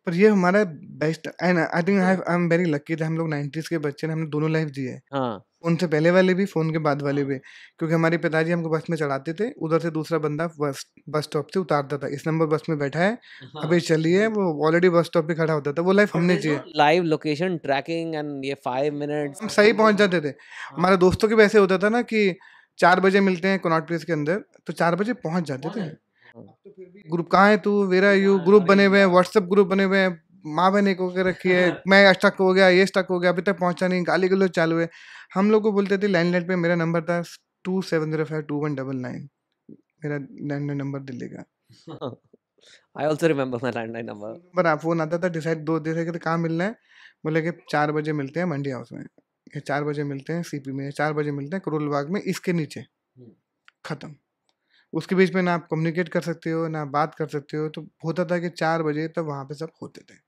पर ये हमारा best and I think I I am very lucky हम लोग नाइन्टीज के बच्चे ने हमने दोनों लाइफ जी है फोन हाँ। उनसे पहले वाले भी फोन के बाद वाले भी क्योंकि हमारे पिताजी हमको बस में चढ़ाते थे उधर से दूसरा बंदा बस बस स्टॉप से उतारता था इस नंबर बस में बैठा है हाँ। अभी चलिए वो ऑलरेडी बस स्टॉप पे खड़ा होता था वो लाइफ हमने जी लाइव लोकेशन ट्रैकिंग एंड ये फाइव मिनट हम सही पहुंच जाते थे हाँ। हमारे दोस्तों के वैसे होता था ना कि चार बजे मिलते हैं कोनाट प्लेस के अंदर तो चार बजे पहुंच जाते थे हाँ। तो ग्रुप कहाँ है तू वेरा यू हाँ, ग्रुप बने हुए हैं व्हाट्सएप ग्रुप बने हुए हैं माँ बहन एक होकर रखी है हाँ। मैं स्टक हो गया ये स्टक हो गया अभी तक पहुँचा नहीं गाली गलो चालू है हम लोग को बोलते थे लैंडलाइन पे मेरा नंबर था two seven zero five two one double nine मेरा लैंडलाइन नंबर दिल्ली का I also remember my landline number पर आप फोन आता था डिसाइड दो देर के कहाँ मिलना है बोले कि चार बजे मिलते हैं मंडी हाउस में ये चार बजे मिलते हैं सीपी में चार बजे मिलते हैं करोल बाग में इसके नीचे हम्म। ख़त्म उसके बीच में ना आप कम्युनिकेट कर सकते हो ना बात कर सकते हो तो होता था कि चार बजे तक वहाँ पे सब होते थे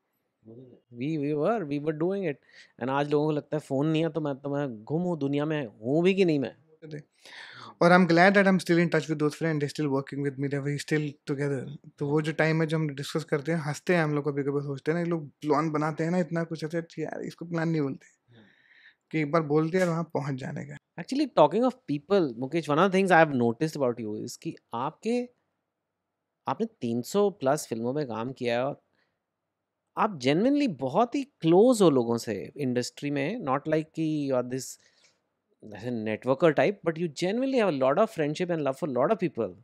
we we were we were doing it and आज लोगों को लगता है फ़ोन नहीं है तो मैं तो मैं घूम हूँ दुनिया में हूँ भी कि नहीं मैं और I am glad that I am still in touch with those friend still working with me we still together तो वो जो टाइम है जो हम डिस्कस करते हैं हंसते हैं हम लोग कभी कभी सोचते हैं ना ये लोग प्लान बनाते हैं ना इतना कुछ ऐसे यार इसको प्लान नहीं बोलते कि एक बार बोल दिया वहाँ पहुँच जाने का actually talking of people Mukesh one of things I have notice about you is कि आपके आपने 300 प्लस फिल्मों में काम किया है और आप जेनविनली बहुत ही क्लोज हो लोगों से इंडस्ट्री में नॉट लाइक कि you are this networker type but you genuinely have a lot of friendship and love for lot of people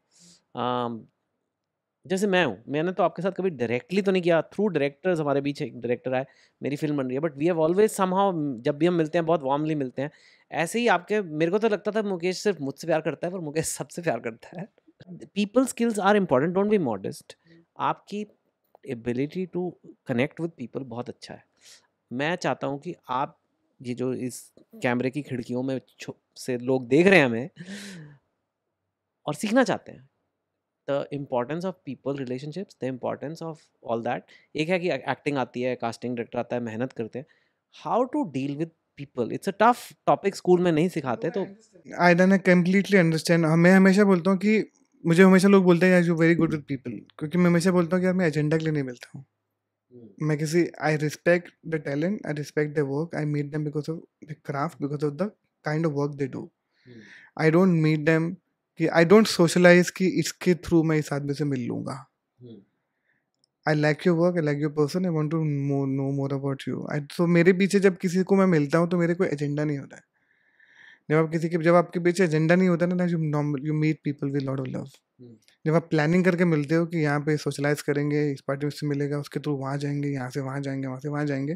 जैसे मैं हूँ मैंने तो आपके साथ कभी डायरेक्टली तो नहीं किया थ्रू डायरेक्टर्स हमारे बीच एक डायरेक्टर आए मेरी फिल्म बन रही है but we have always somehow जब भी हम मिलते हैं बहुत वार्मली मिलते हैं ऐसे ही आपके मेरे को तो लगता था मुकेश सिर्फ मुझसे प्यार करता है पर मुकेश सबसे प्यार करता है people skills are important don't be modest आपकी ability to connect with people बहुत अच्छा है मैं चाहता हूँ कि आप ये जो इस कैमरे की खिड़कियों में से लोग देख रहे हैं हमें और सीखना चाहते हैं the importance of people relationships the importance of all that एक है कि एक्टिंग आती है कास्टिंग डायरेक्टर आता है मेहनत करते हैं how to deal with people it's a tough topic school में नहीं सिखाते तो आई डन कम्प्लीटली अंडरस्टैंड मैं हमेशा बोलता हूँ कि मुझे हमेशा लोग बोलते हैं you very good with people क्योंकि मैं हमेशा बोलता हूँ कि यार मैं एजेंडा के लिए नहीं मिलता हूँ hmm. मैं किसी I respect the talent I respect the work I meet them because of the craft because of the kind of work they do I don't meet them कि आई डोंट सोशलाइज कि इसके थ्रू मैं इस आदमी से मिल लूंगा I like you work I like your person I want to know more about you I तो मेरे पीछे जब किसी को मैं मिलता हूँ तो मेरे कोई एजेंडा नहीं होता है जब आप किसी के जब आपके पीछे एजेंडा नहीं होता ना you you meet people with lot of love जब आप प्लानिंग करके मिलते हो कि यहाँ पे सोशलाइज करेंगे इस पार्टी से मिलेगा उसके थ्रू वहाँ जाएंगे यहाँ से वहाँ जाएंगे वहाँ से वहाँ जाएंगे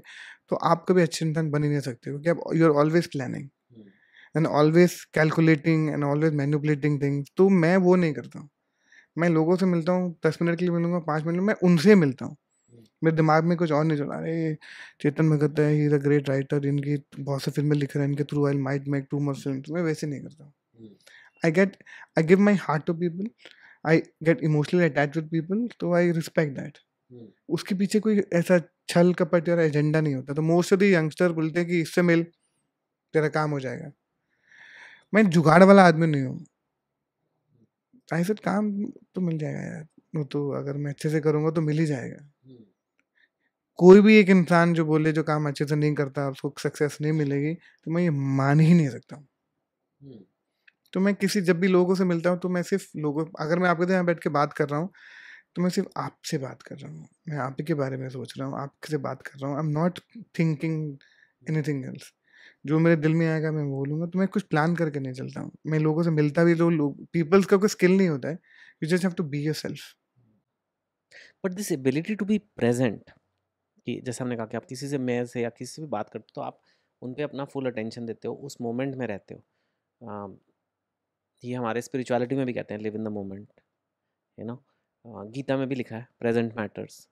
तो आप कभी अच्छे इंसान बन ही नहीं सकते क्योंकि आप you are always planning and always calculating and always manipulating thing तो मैं वो नहीं करता हूँ मैं लोगों से मिलता हूँ दस मिनट के लिए मिलूंगा पाँच मिनट मैं उनसे मिलता हूँ हम्म। मेरे दिमाग में कुछ और नहीं चला रहे चेतन भगत है he is a great writer इनकी बहुत सी फिल्में लिख रहे हैं इनके through I might make two more film मैं वैसे नहीं करता हूँ I get I give my heart to people I get emotionally attach with people तो आई रिस्पेक्ट दैट उसके पीछे कोई ऐसा छल कपट या एजेंडा नहीं होता तो मोस्ट ऑफ द यंगस्टर बोलते हैं कि इससे मिल तेरा काम हो जाएगा मैं जुगाड़ वाला आदमी नहीं हूँ आई सर काम तो मिल जाएगा यार वो तो अगर मैं अच्छे से करूँगा तो मिल ही जाएगा हम्म। कोई भी एक इंसान जो बोले जो काम अच्छे से नहीं करता उसको सक्सेस नहीं मिलेगी तो मैं ये मान ही नहीं सकता हूँ हम्म। तो मैं किसी जब भी लोगों से मिलता हूँ तो मैं सिर्फ लोगों अगर मैं आपके यहाँ बैठ के बात कर रहा हूँ तो मैं सिर्फ आपसे बात कर रहा हूँ मैं आप के बारे में सोच रहा हूँ आपसे बात कर रहा हूँ I am not thinking anything else जो मेरे दिल में आएगा मैं बोलूँगा तो मैं कुछ प्लान करके नहीं चलता हूँ मैं लोगों से मिलता भी जो तो लोग पीपल्स का कोई स्किल नहीं होता है you just have to be yourself but this ability to be present कि जैसे हमने कहा कि आप किसी से मैं से या किसी से भी बात करते हो तो आप उन पर अपना फुल अटेंशन देते हो उस मोमेंट में रहते हो uh, ये हमारे स्पिरिचुअलिटी में भी कहते हैं लिव इन द मोमेंट है ना गीता में भी लिखा है प्रेजेंट मैटर्स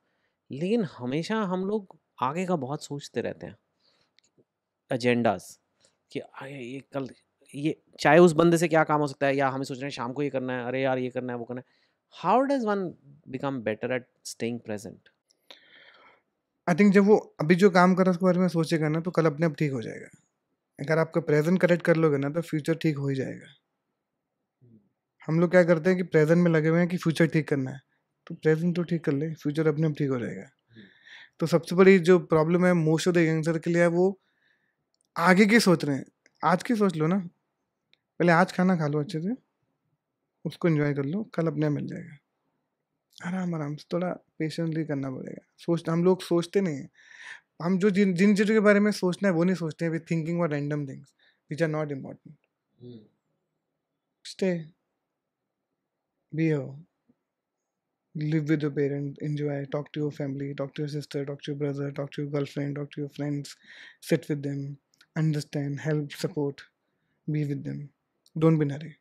लेकिन हमेशा हम लोग आगे का बहुत सोचते रहते हैं एजेंडाज कि ये कल ये चाहे उस बंदे से क्या काम हो सकता है या हमें सोच रहे हैं शाम को ये करना है अरे यार ये करना है वो करना है how does one become better at staying present I think जब वो अभी जो काम कर रहा है उसके बारे में सोचेगा ना तो कल अपने आप ठीक हो जाएगा अगर आपका प्रेजेंट करेक्ट कर लोगे ना तो फ्यूचर ठीक हो ही जाएगा hmm. हम लोग क्या करते हैं कि प्रेजेंट में लगे हुए हैं कि फ्यूचर ठीक करना है तो प्रेजेंट तो ठीक कर ले फ्यूचर अपने आप ठीक हो जाएगा hmm. तो सबसे बड़ी जो प्रॉब्लम है मोस्ट ऑफ द यंगस्टर के लिए वो आगे की सोच रहे हैं आज की सोच लो ना पहले आज खाना खा लो अच्छे से उसको इन्जॉय कर लो कल अपने मिल जाएगा आराम आराम से थोड़ा पेशेंटली करना पड़ेगा सोच हम लोग सोचते नहीं हैं हम जो जिन जिन चीज़ों के बारे में सोचना है वो नहीं सोचते हैं वी थिंकिंग और random things which are not important stay be हो live with your parent enjoy talk to your family talk to your sister, talk to your brother, talk to your girlfriend, talk understand, help, support, be with them. Don't be nary.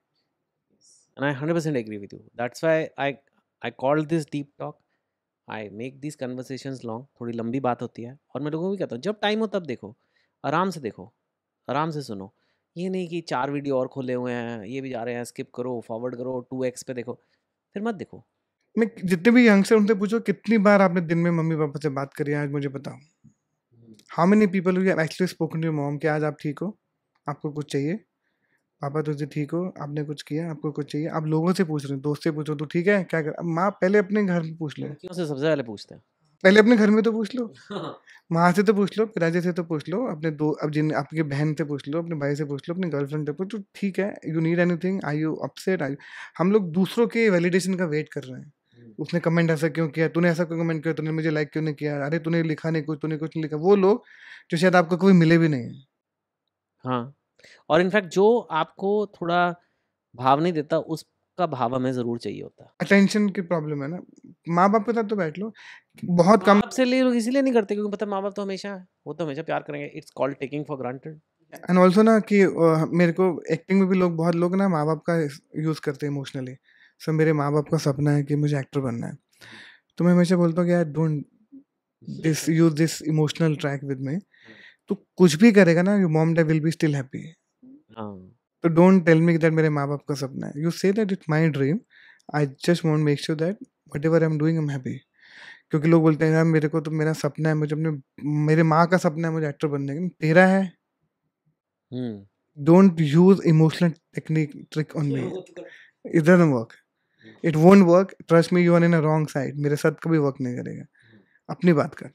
And I 100% agree with you. That's why I I call this deep talk. I make these conversations long. थोड़ी लंबी बात होती है और मैं लोगों को भी कहता हूँ जब टाइम हो तब देखो आराम से देखो आराम से सुनो ये नहीं कि चार वीडियो और खोले हुए हैं ये भी जा रहे हैं स्किप करो फॉरवर्ड करो टू एक्स पे देखो फिर मत देखो मैं जितने भी यंगस्टर उनसे पूछो कितनी बार आपने दिन में मम्मी पापा से बात करी है आज मुझे बताओ how many people you actually spoken to mom कि आज आप ठीक हो आपको कुछ चाहिए पापा तुझे ठीक हो आपने कुछ किया आपको कुछ चाहिए आप लोगों से पूछ रहे हो दोस्त से पूछो तो ठीक है क्या कर अब माँ पहले अपने घर में पूछ लो सबसे पहले पूछते हैं पहले अपने घर में तो पूछ लो माँ से तो पूछ लो पिताजी से तो पूछ लो अपने दो अब जिन आपके बहन से पूछ लो अपने भाई से पूछ लो अपने गर्लफ्रेंड से पूछ लो तो ठीक है you need anything I you upset I हम लोग दूसरों के वैलिडेशन का वेट कर रहे हैं उसने कमेंट ऐसा क्यों किया तूने ऐसा क्यों कमेंट किया तूने मुझे लाइक क्यों नहीं किया अरे तूने लिखा नहीं कुछ तूने कुछ नहीं लिखा वो लोग जो शायद आपको कभी मिले भी नहीं हाँ और इनफैक्ट जो आपको थोड़ा भाव नहीं देता उसका भाव हमें जरूर चाहिए होता अटेंशन की प्रॉब्लम है ना माँ बाप के साथ तो बैठ लो बहुत कम आपसे लिए लोग इसीलिए नहीं करते क्योंकि पता माँ बाप तो हमेशा वो तो हमेशा प्यार करेंगे it's called taking for granted and also ना कि मेरे को एक्टिंग में भी लोग बहुत लोग ना माँ बाप का यूज़ करते हैं इमोशनली सो मेरे माँ बाप का सपना है कि मुझे एक्टर बनना है तो मैं हमेशा बोलता हूँ कि I don't this use this emotional track with me तो कुछ भी करेगा ना you mom day will be still happy तो डोंट टेल मी दैट मेरे माँ बाप का सपना है you say that it my dream I just want make sure that whatever I am doing am happy क्योंकि लोग बोलते हैं यार मेरे को तो मेरा सपना है मुझे अपने मेरे माँ का सपना है मुझे एक्टर बनने का तेरा है don't use emotional technique trick on me it doesn't work it won't work trust me you are in a wrong side मेरे साथ कभी वर्क नहीं करेगा अपनी बात कर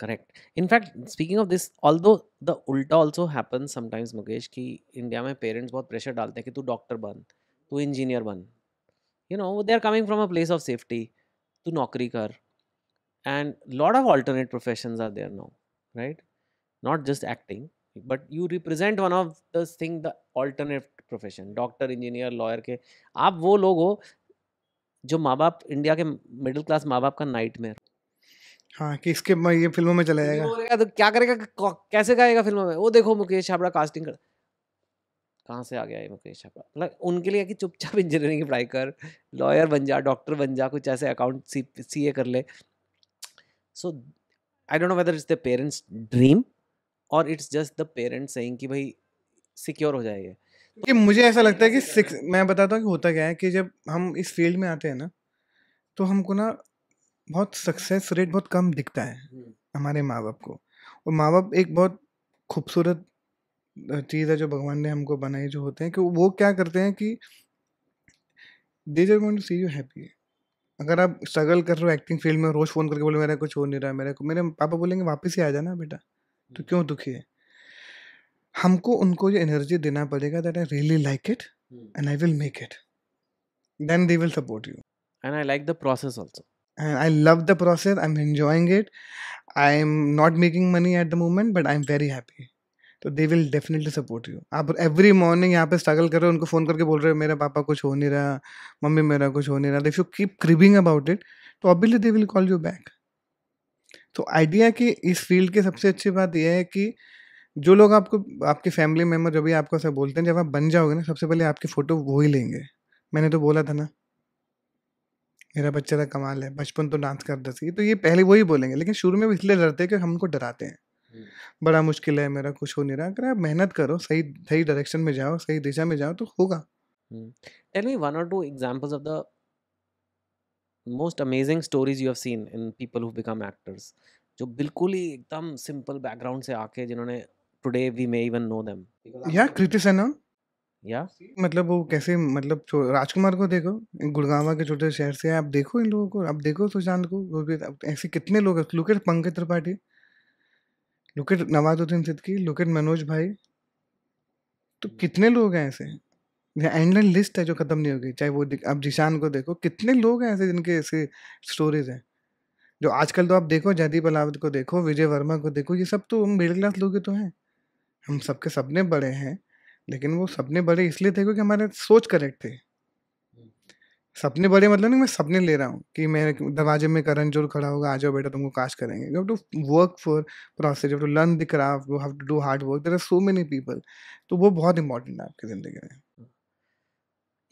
correct in fact speaking of this although the उल्टा ऑल्सो हैपन समटाइम्स मुकेश कि इंडिया में पेरेंट्स बहुत प्रेशर डालते हैं कि तू डॉक्टर बन तू इंजीनियर बन you know they are coming from a place of safety तू नौकरी कर and lot of alternate profession are there now right not just acting but you represent one of the thing the alternate profession doctor engineer lawyer के आप वो लोग हो जो माँ बाप इंडिया के मिडिल क्लास माँ बाप का नाइट में हाँ कि इसके ये फिल्मों में चला जाएगा तो क्या करेगा कैसे गाएगा फिल्मों में वो देखो मुकेश छाबड़ा कास्टिंग कर कहाँ से आ गया ये मुकेश छापड़ा मतलब उनके लिए कि चुपचाप इंजीनियरिंग की पढ़ाई कर लॉयर बन जा डॉक्टर बन जा कुछ ऐसे अकाउंट सी सी ए कर ले so I don't know whether it's the parents dream और it's just the parents saying कि भाई सिक्योर हो जाएगा क्योंकि मुझे ऐसा लगता है कि सिक्स मैं बताता हूँ कि होता क्या है कि जब हम इस फील्ड में आते हैं ना तो हमको ना बहुत सक्सेस रेट बहुत कम दिखता है हम्म। हमारे माँ बाप को और माँ बाप एक बहुत खूबसूरत चीज़ है जो भगवान ने हमको बनाई जो होते हैं कि वो क्या करते हैं कि दे जर टू सी यू हैप्पी अगर आप स्ट्रगल कर रहे हो एक्टिंग फील्ड में रोज़ फ़ोन करके बोले मेरा कुछ हो नहीं रहा मेरा मेरे पापा बोलेंगे वापस ही आ जाना बेटा तो क्यों दुखी है हमको उनको ये एनर्जी देना पड़ेगा that I really like it and I will make it then they will support you and I like the process also the process I am process. It I am not making money at the moment but I am very happy तो they will definitely support you आप एवरी मॉर्निंग यहाँ पे स्ट्रगल कर रहे हो उनको फ़ोन करके बोल रहे हो मेरा पापा कुछ हो नहीं रहा मम्मी मेरा कुछ हो नहीं रहा if you keep cribbing about it तो obviously they will call you back तो आइडिया कि इस फील्ड की सबसे अच्छी बात यह है कि जो लोग आपको आपके फैमिली मेम्बर जब भी आपको ऐसा बोलते हैं जब आप बन जाओगे ना सबसे पहले आपकी फ़ोटो वो ही लेंगे मैंने तो बोला था ना मेरा बच्चा था कमाल है बचपन तो डांस करता थी तो ये पहले वही बोलेंगे लेकिन शुरू में इसलिए डरते हैं कि हमको डराते हैं हम्म। बड़ा मुश्किल है मेरा कुछ हो नहीं रहा अगर आप मेहनत करो सही सही डायरेक्शन में जाओ सही दिशा में जाओ तो होगा tell me one or two examples of the most amazing stories you have seen in people who become actors जो बिल्कुल ही एकदम सिंपल बैकग्राउंड से आके जिन्होंने today we may even know them yeah kriti sena या मतलब वो कैसे मतलब राजकुमार को देखो गुड़गावा के छोटे शहर से आप देखो इन लोगों को आप देखो सुशांत को ऐसे कितने लोग हैं look at Pankaj Tripathi look at Nawazuddin Siddiqui look at Manoj भाई तो hmm. कितने लोग हैं ऐसे एंडलेस लिस्ट है जो ख़त्म नहीं होगी चाहे वो आप जिशान को देखो कितने लोग हैं ऐसे जिनके ऐसे स्टोरीज हैं जो आजकल तो आप देखो जयदीप अलावत को देखो विजय वर्मा को देखो ये सब तो मिडिल क्लास लोग तो हैं हम सबके सपने बड़े हैं लेकिन वो सबने बड़े इसलिए थे क्योंकि हमारे सोच करेक्ट थे हम्म। सपने बड़े मतलब नहीं मैं सपने ले रहा हूँ कि मेरे दरवाजे में करण जोर खड़ा होगा आ जाओ बेटा तुमको काश करेंगे you have to work for process you to learn the craft you have to do hard work there are so many people तो वो बहुत इंपॉर्टेंट है आपकी ज़िंदगी में हम्म।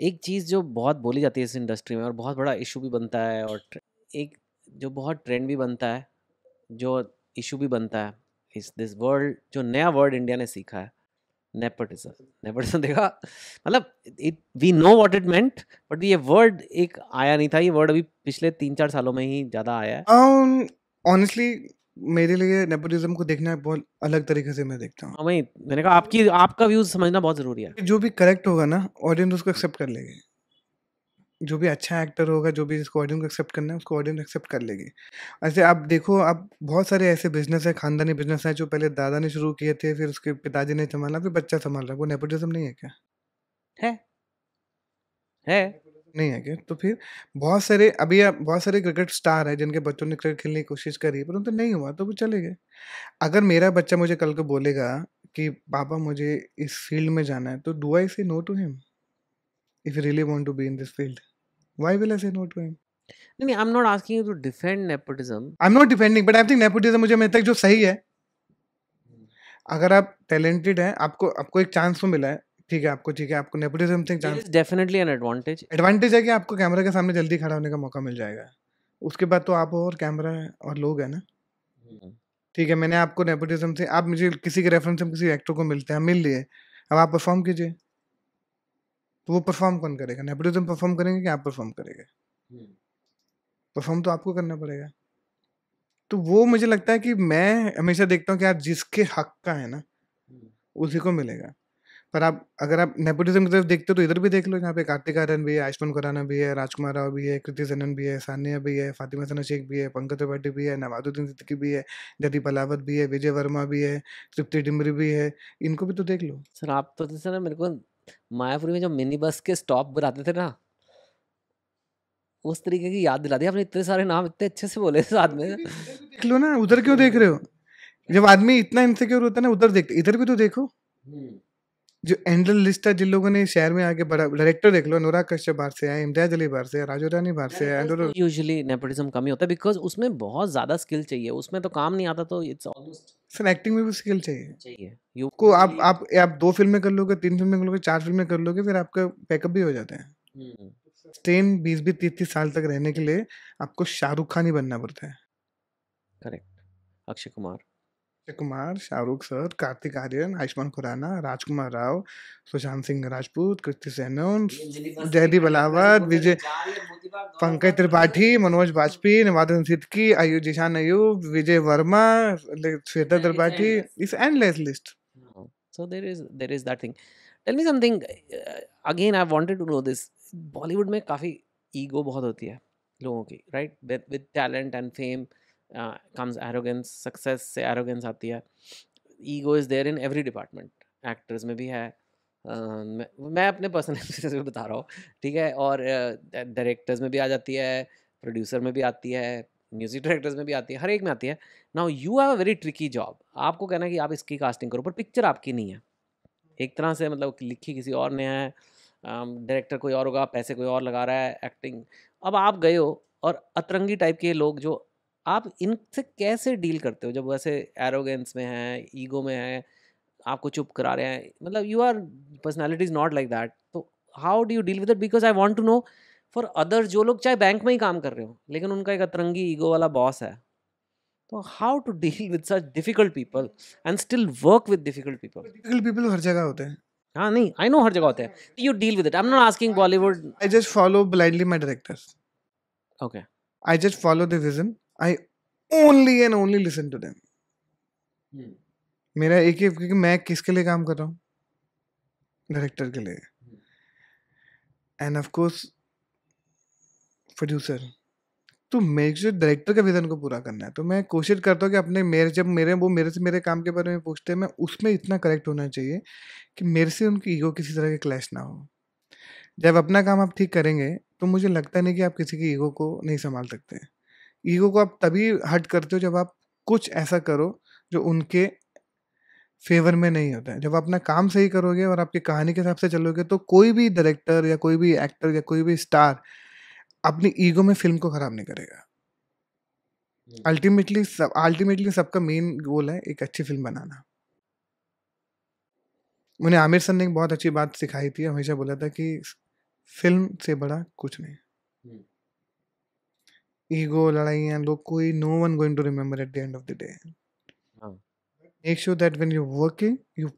एक चीज़ जो बहुत बोली जाती है इस इंडस्ट्री में और बहुत बड़ा इशू भी बनता है और एक जो बहुत ट्रेंड भी बनता है जो इशू भी बनता है इस दिस वर्ड जो नया वर्ड इंडिया ने सीखा है नेपोटिज्म नेपोटिज्म देखा मतलब it we know what it meant but ये वर्ड एक आया नहीं था ये वर्ड अभी पिछले तीन चार सालों में ही ज़्यादा आया है ऑनेस्टली um, मेरे लिए नेपोटिज्म को देखना बहुत अलग तरीके से मैं देखता हूँ हाँ, मैंने कहा आपकी आपका व्यूज समझना बहुत जरूरी है जो भी करेक्ट होगा ना ऑडियंस उसको एक्सेप्ट कर लेगी जो भी अच्छा एक्टर होगा जो भी जिसको ऑडियंस को एक्सेप्ट करना है उसको ऑडियंस एक्सेप्ट कर लेगी ऐसे आप देखो आप बहुत सारे ऐसे बिजनेस है खानदानी बिजनेस है जो पहले दादा ने शुरू किए थे फिर उसके पिताजी ने संभाला फिर बच्चा संभाल रहा वो नेपोटिज्म नहीं है क्या है है नहीं है क्या तो फिर बहुत सारे अभी आप बहुत सारे क्रिकेट स्टार है जिनके बच्चों ने क्रिकेट खेलने की कोशिश करी पर उनसे नहीं हुआ तो वो चले गए अगर मेरा बच्चा मुझे कल को बोलेगा कि पापा मुझे इस फील्ड में जाना है तो do I say no to him if you really want to be in this field Why will I say no to him? no, no i'm not asking you to defend nepotism i'm not defending but i think nepotism think nepotism मुझे मेरे तक जो सही है अगर आप टैलेंटेड हैं आपको आपको एक चांस तो मिला है ठीक है आपको ठीक है आपको nepotism thing chance definitely an advantage advantage है कि आपको कैमरा के सामने जल्दी खड़ा होने का मौका मिल जाएगा उसके बाद तो आप और कैमरा है और लोग हैं ना hmm. ठीक है मैंने आपको नेपोटिज्म से आप मुझे किसी के रेफरेंस से किसी एक्टर को मिलते हैं मिल लिए अब आप परफॉर्म कीजिए तो वो परफॉर्म कौन करेगा नेपोटिज्म परफॉर्म करेंगे कि आप परफॉर्म करेंगे परफॉर्म तो आपको करना पड़ेगा तो वो मुझे लगता है कि मैं हमेशा देखता हूँ कि यार जिसके हक का है ना उसी को मिलेगा पर आप अगर आप नेपोटिज्म की तरफ देखते हो तो इधर भी देख लो यहाँ पे कार्तिक आर्यन भी है आयुष्मान खुराना भी है राजकुमार राव भी है कृति सनन भी है सानिया भी है फातिमा सना शेख भी है पंकज त्रिपाठी भी है नवाजुद्दीन सिद्दीकी भी है जदी पलावत भी है विजय वर्मा भी है तृप्ति डिमरी भी है इनको भी तो देख लो सर आप तो जैसे ना मेरे को मायापुरी में जो मिनी बस के स्टॉप बनाते थे ना उस तरीके की याद दिला दी आपने इतने सारे नाम इतने अच्छे से बोले साथ में देख लो ना उधर क्यों देख रहे हो जब आदमी इतना इनसिक्योर होता है ना उधर देखते इधर भी तो देखो हम्म। जो एंडल लिस्ट है जिन लोगों ने शहर में आके बड़ा डायरेक्टर देख लो अनुराग कश्यप बाहर से आए इम्तियाज अली बाहर से राजू रानी बाहर से आए यूजुअली नेपोटिज्म तो कम ही होता है बिकॉज उसमें बहुत ज़्यादा स्किल चाहिए उसमें तो काम नहीं आता तो इट्स ऑलमोस्ट सर एक्टिंग में भी स्किल चाहिए चाहिए को आप आप आप दो फिल्में कर लोगे तीन फिल्में कर लोगे चार फिल्में कर लोगे फिर आपका बैकअप भी हो जाते हैं हम्म। स्टेन बीस बीस तीस तीस साल तक रहने के लिए आपको शाहरुख खान ही बनना पड़ता है करेक्ट अक्षय कुमार अक्षय कुमार शाहरुख सर कार्तिक आर्यन आयुष्मान खुराना राजकुमार राव सुशांत सिंह राजपूत कृति सेनोन जयदीप अलावत विजय पंकज त्रिपाठी मनोज बाजपेयी निवादन सिद्धकी आयु जिशान अयुब विजय वर्मा श्वेता त्रिपाठी इस एंडलेस लिस्ट हाँ, so there is there is that thing tell me something again I wanted to know this Bollywood में काफ़ी ईगो बहुत होती है लोगों की right with talent and fame comes arrogance success से एरोगेंस आती है ego is there in every department actors में भी है Uh, मैं, मैं अपने पर्सनल एक्सपीरियंस में बता रहा हूँ ठीक है और डायरेक्टर्स uh, में भी आ जाती है प्रोड्यूसर में भी आती है म्यूजिक डायरेक्टर्स में भी आती है हर एक में आती है now you have a very tricky job आपको कहना है कि आप इसकी कास्टिंग करो पर पिक्चर आपकी नहीं है एक तरह से मतलब लिखी किसी और ने है डायरेक्टर कोई और होगा पैसे कोई और लगा रहा है एक्टिंग अब आप गए हो और अतरंगी टाइप के लोग जो आप इनसे कैसे डील करते हो जब वैसे एरोगेंस में हैं ईगो में हैं आपको चुप करा रहे हैं मतलब you are personality is not like that तो how do you deal with because I want to know for other जो लोग चाहे बैंक में ही काम कर रहे हो लेकिन उनका एक अतरंगी ईगो वाला बॉस है तो how to deal with such difficult people and still work with difficult people difficult people हर जगह होते हैं हाँ नहीं आई नो हर जगह होते हैं you deal with it I am not asking Bollywood I just follow blindly my directors okay I just follow the vision I only and only listen to them मेरा एक ही क्योंकि मैं किसके लिए काम कर रहा हूँ डायरेक्टर के लिए एंड ऑफ कोर्स प्रोड्यूसर तो मेरे जो डायरेक्टर के विजन को पूरा करना है तो मैं कोशिश करता हूँ कि अपने मेरे जब मेरे वो मेरे से मेरे काम के बारे में पूछते हैं मैं उसमें इतना करेक्ट होना चाहिए कि मेरे से उनकी ईगो किसी तरह के क्लैश ना हो जब अपना काम आप ठीक करेंगे तो मुझे लगता नहीं कि आप किसी की ईगो को नहीं संभाल सकते हैं ईगो को आप तभी हट करते हो जब आप कुछ ऐसा करो जो उनके फेवर में नहीं होता है जब आप अपना काम सही करोगे और आपकी कहानी के हिसाब से चलोगे तो कोई भी डायरेक्टर या कोई भी एक्टर या कोई भी स्टार अपनी ईगो में फिल्म को ख़राब नहीं करेगा अल्टीमेटली हम्म। सब अल्टीमेटली सबका मेन गोल है एक अच्छी फिल्म बनाना उन्हें आमिर सर ने एक बहुत अच्छी बात सिखाई थी हमेशा बोला था कि फिल्म से बड़ा कुछ नहीं हम्म। ego, ladaiyan, log koi, no one going to remember at the end of the day. हाँ. Make sure that when you working, you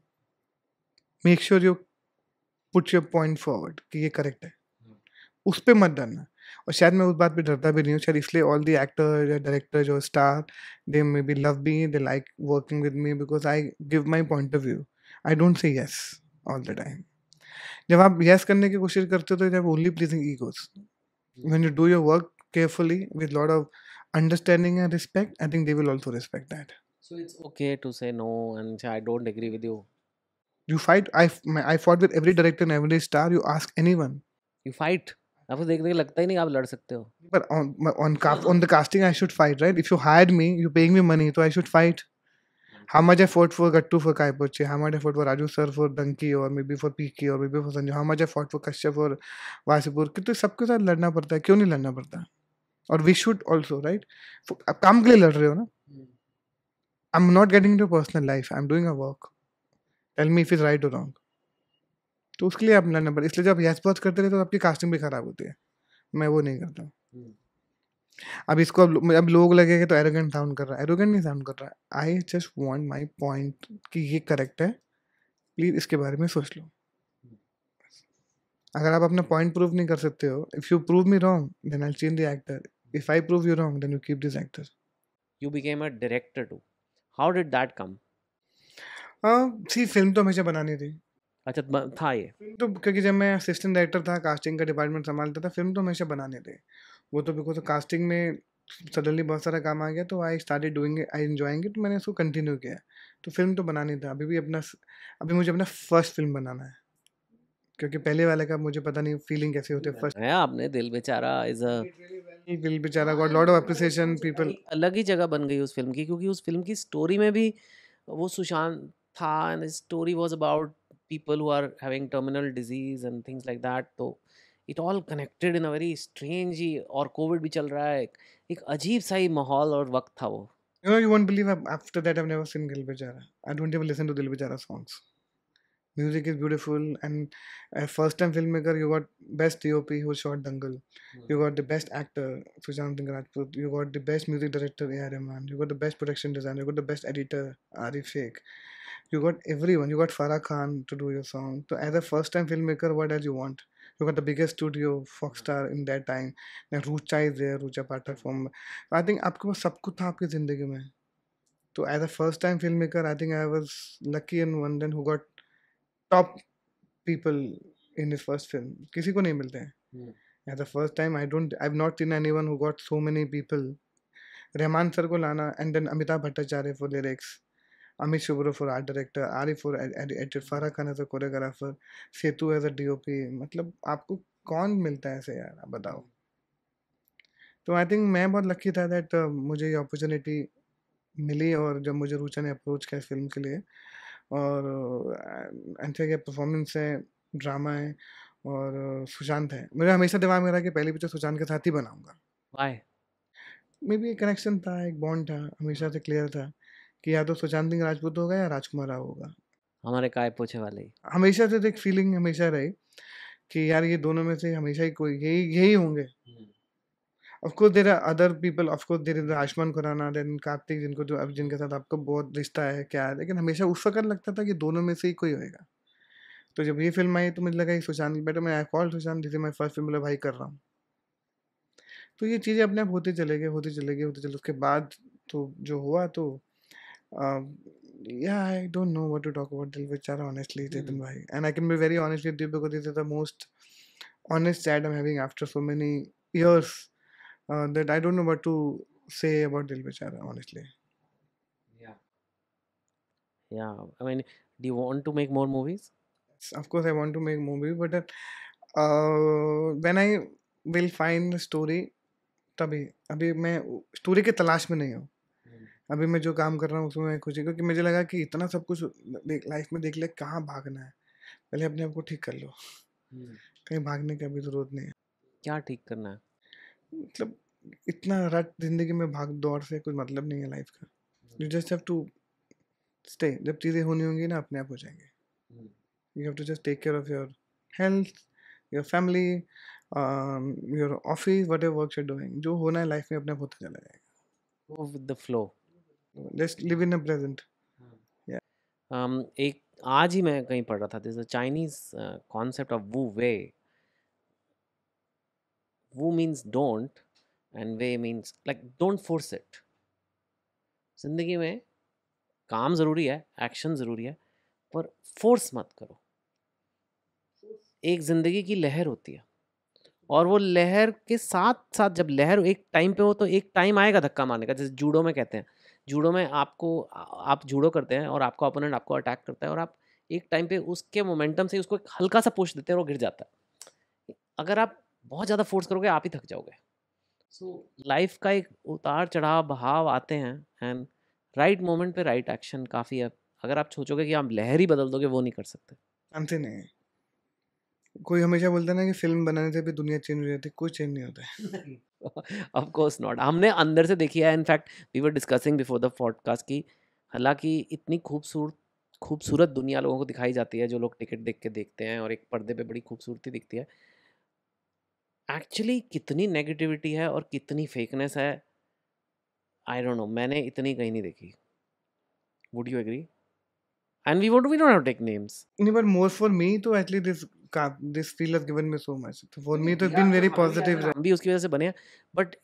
make sure you put your point forward कि ये करेक्ट है. हाँ। उस पर मत डरना और शायद मैं उस बात पे डरता भी नहीं हूँ शायद इसलिए ऑल द एक्टर या डायरेक्टर जो star they may be love me they like working with me because I give my point of view I don't say yes all the time जब आप यस करने की कोशिश करते हो तो only pleasing egos when you do your work carefully with a lot of understanding and respect i think they will also respect that so it's okay to say no and say i don't agree with you you fight i i fought with every director and every star you ask anyone you fight But on, देख लगता ही नहीं आप लड़ सकते हो but on on on the casting I should fight right if you hire how much I fought for Gattu for Kaipoche, how much I fought for Raju sir for Danki or maybe for PK or maybe for Sanju, how much I fought for Kashyap for Vasipur, कितने सबके साथ लड़ना पड़ता है क्यों नहीं लड़ना पड़ता और वी शुड ऑल्सो राइट आप काम के लिए लड़ रहे हो ना I am not getting to personal life I am doing a work tell me if is right or wrong तो उसके लिए आप लड़ना पड़े इसलिए जब यस बॉस करते रहे तो आपकी कास्टिंग भी खराब होती है मैं वो नहीं करता हूँ hmm. अब इसको अब अब लोग लगेगा तो एरोगेंट साउंड कर रहा है एरोगेंट नहीं साउंड कर रहा है I just want my point कि ये करेक्ट है प्लीज़ इसके बारे में सोच लो hmm. अगर आप अपना पॉइंट प्रूव नहीं कर सकते हो if you prove me wrong then I change the actor if I prove you wrong, then you keep this actor. You became a director too. How did that come? See uh, film तो हमेशा बनानी थी अच्छा था ये फिल्म तो क्योंकि जब मैं असिस्टेंट डायरेक्टर था कास्टिंग का डिपार्टमेंट संभालता था फिल्म तो हमेशा बनाने थे वो तो बिकॉज कास्टिंग में सडनली बहुत सारा काम आ गया तो I start doing I enjoying it मैंने इसको कंटिन्यू किया तो फिल्म तो बनानी था अभी भी अपना अभी मुझे अपना फर्स्ट फिल्म बनाना है क्योंकि पहले वाले का मुझे पता नहीं फीलिंग कैसे होते फर्स्ट है आपने दिल बेचारा is a Dil Bechara got lot of appreciation people अलग ही जगह बन गई उस फिल्म की क्योंकि उस फिल्म की स्टोरी में भी वो सुशांत था and story was about people who are having terminal disease and things like that तो it all connected in a very strange ही और कोविड भी चल रहा है एक अजीब सा ही माहौल और वक्त था वो you know you won't believe after that I have never seen Dil Bechara I don't even listen to Dil Bechara songs music is beautiful and uh, first time filmmaker you got best dop who shot dangal mm-hmm. you got the best actor sujan Singh Rajput you got the best music director A.R. Rahman you got the best production designer you got the best editor Arif you got everyone you got Farah Khan to do your song so as a first time filmmaker what else you want you got the biggest studio Fox hmm. Star, in that time then Rucha is there Rucha Pathak from I think आपके पास सब कुछ था आपकी ज़िंदगी में तो as a first time I think, I think I was lucky in one then who top people in this first film किसी को नहीं मिलते हैं at the first time I don't I not seen any one who got so many people Rahman sir को लाना and then Amitabh Bhattacharya for lyrics Amit Amit Shubro for art for editor Farah Khan as a choreographer Setu as a D O P मतलब आपको कौन मिलता है ऐसे यार आप बताओ तो आई थिंक मैं बहुत लकी था दैट uh, मुझे ये अपॉर्चुनिटी मिली और जब मुझे रूचा ने अप्रोच किया फिल्म के लिए और एंथे के परफॉर्मेंस है ड्रामा है और सुशांत है मुझे हमेशा दिमाग में रहा कि पहली पिक्चर सुशांत के साथ ही बनाऊंगा वाई मे बी एक कनेक्शन था एक बॉन्ड था हमेशा से क्लियर था कि या तो सुशांत सिंह राजपूत होगा या राजकुमार राव होगा हमारे काय पोछे वाले हमेशा से तो एक फीलिंग हमेशा रही कि यार ये दोनों में से हमेशा ही कोई यही यही होंगे hmm. Of course there are other people of course there is Ayushmann Khurrana then Kartik जिनको जो अब जिनके साथ आपका बहुत रिश्ता है क्या है लेकिन हमेशा उस वक्त लगता था कि दोनों में से ही कोई होएगा तो जब ये फिल्म आई तो मुझे लगा कि सुशांत बेटा मैं आई कॉल सुशांत जिसे मैं फर्स्ट फिल्म भाई कर रहा हूँ तो ये चीज़ें अपने आप होते चले गए होते चले गए होते चले उसके बाद तो जो हुआ तो yeah i don't know what to talk about dilvichara honestly mm-hmm. bhai and i can be very honest with you because this is the most honest chat am having after so many years uh, that I don't know what to say about Dil Bechara, honestly. Yeah. Yeah. I mean, do you want to make more movies? Yes, of course, I want to make movies, but uh, when I will find the story, तभी अभी मैं स्टोरी के तलाश में नहीं हूँ अभी मैं जो काम कर रहा हूँ उसमें मैं खुशी क्योंकि मुझे लगा कि इतना सब कुछ लाइफ में देख ले कहाँ भागना है पहले अपने आप को ठीक कर लो कहीं भागने की अभी जरूरत नहीं है क्या ठीक करना है मतलब इतना रट जिंदगी में भाग दौड़ से कुछ मतलब नहीं है लाइफ का you just have to stay जब चीज़ें होनी होंगी ना अपने आप हो जाएंगे you have to just take care of your health your family your office whatever work she'd doing जो होना है लाइफ में अपने आप होता चला जाएगा go with the flow just live in a present एक आज ही मैं कहीं पढ़ रहा था this a Chinese concept of wu wei वो means don't and wei means like don't force it जिंदगी में काम ज़रूरी है एक्शन ज़रूरी है पर फोर्स मत करो एक ज़िंदगी की लहर होती है और वो लहर के साथ साथ जब लहर एक टाइम पे हो तो एक टाइम आएगा धक्का मारने का जैसे जूडो में कहते हैं जूडो में आपको आप जूडो करते हैं और आपका ओपोनेंट आपको अटैक करता है और आप एक टाइम पे उसके मोमेंटम से उसको एक हल्का सा पुश देते हैं और गिर जाता है अगर आप बहुत ज़्यादा फोर्स करोगे आप ही थक जाओगे सो so, लाइफ का एक उतार चढ़ाव भाव आते हैं एंड राइट मोमेंट पे राइट एक्शन काफ़ी है अगर आप सोचोगे कि आप लहर ही बदल दोगे वो नहीं कर सकते जानते नहीं कोई हमेशा बोलता है ना कि फिल्म बनाने से भी दुनिया चेंज हो जाती है कुछ चेंज नहीं होता है ऑफ कोर्स नॉट हमने अंदर से देखी है in fact we were discussing before the podcast की हालांकि इतनी खूबसूरत खूबसूरत दुनिया लोगों को दिखाई जाती है जो लोग टिकट देख के देखते हैं और एक पर्दे पे बड़ी खूबसूरती दिखती है एक्चुअली कितनी नेगेटिविटी है और कितनी फेकनेस है आई डोंट नो मैंने इतनी कहीं नहीं देखी would you agree and we want to we don't have tech names no, but more for me to at least this this field has given me so much so for me it has yeah, been very positive yeah, भी उसकी वजह से बने बट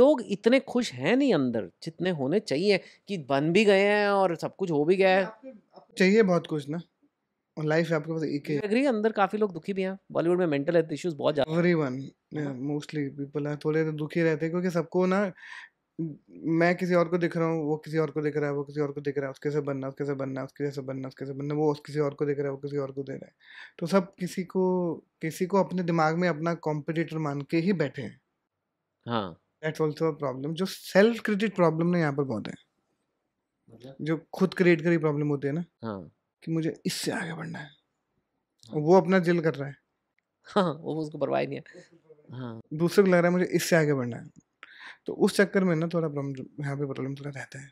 लोग इतने खुश हैं नहीं अंदर जितने होने चाहिए कि बन भी गए हैं और सब कुछ हो भी गया है चाहिए बहुत कुछ ना लाइफ आपके पास एक ही एग्री अंदर काफी लोग दुखी भी हैं बॉलीवुड में मेंटल हेल्थ इश्यूज बहुत ज्यादा एवरीवन मोस्टली पीपल आर थोड़े तो दुखी रहते हैं क्योंकि सबको ना मैं किसी और को दिख रहा हूँ वो किसी और को दिख रहा है वो किसी और को दिख रहा है उसके से बनना उसके से बनना उसके जैसे बनना उसके से बनना वो किसी और को दिख रहा है वो किसी और को दे रहा है तो सब किसी को किसी को अपने दिमाग में अपना कॉम्पिटिटर मान के ही बैठे हैं हाँ दैट्स ऑल्सो अ प्रॉब्लम जो सेल्फ क्रिएटेड प्रॉब्लम ना यहाँ पर बहुत है मतलब? जो खुद क्रिएट करी प्रॉब्लम होती है ना हाँ कि मुझे इससे आगे बढ़ना है हाँ। वो अपना जिल कर रहा है हाँ, हाँ वो उसको परवाह नहीं है हाँ दूसरे को लग रहा है मुझे इससे आगे बढ़ना है तो उस चक्कर में ना थोड़ा प्रॉब्लम यहाँ पे प्रॉब्लम थोड़ा रहता है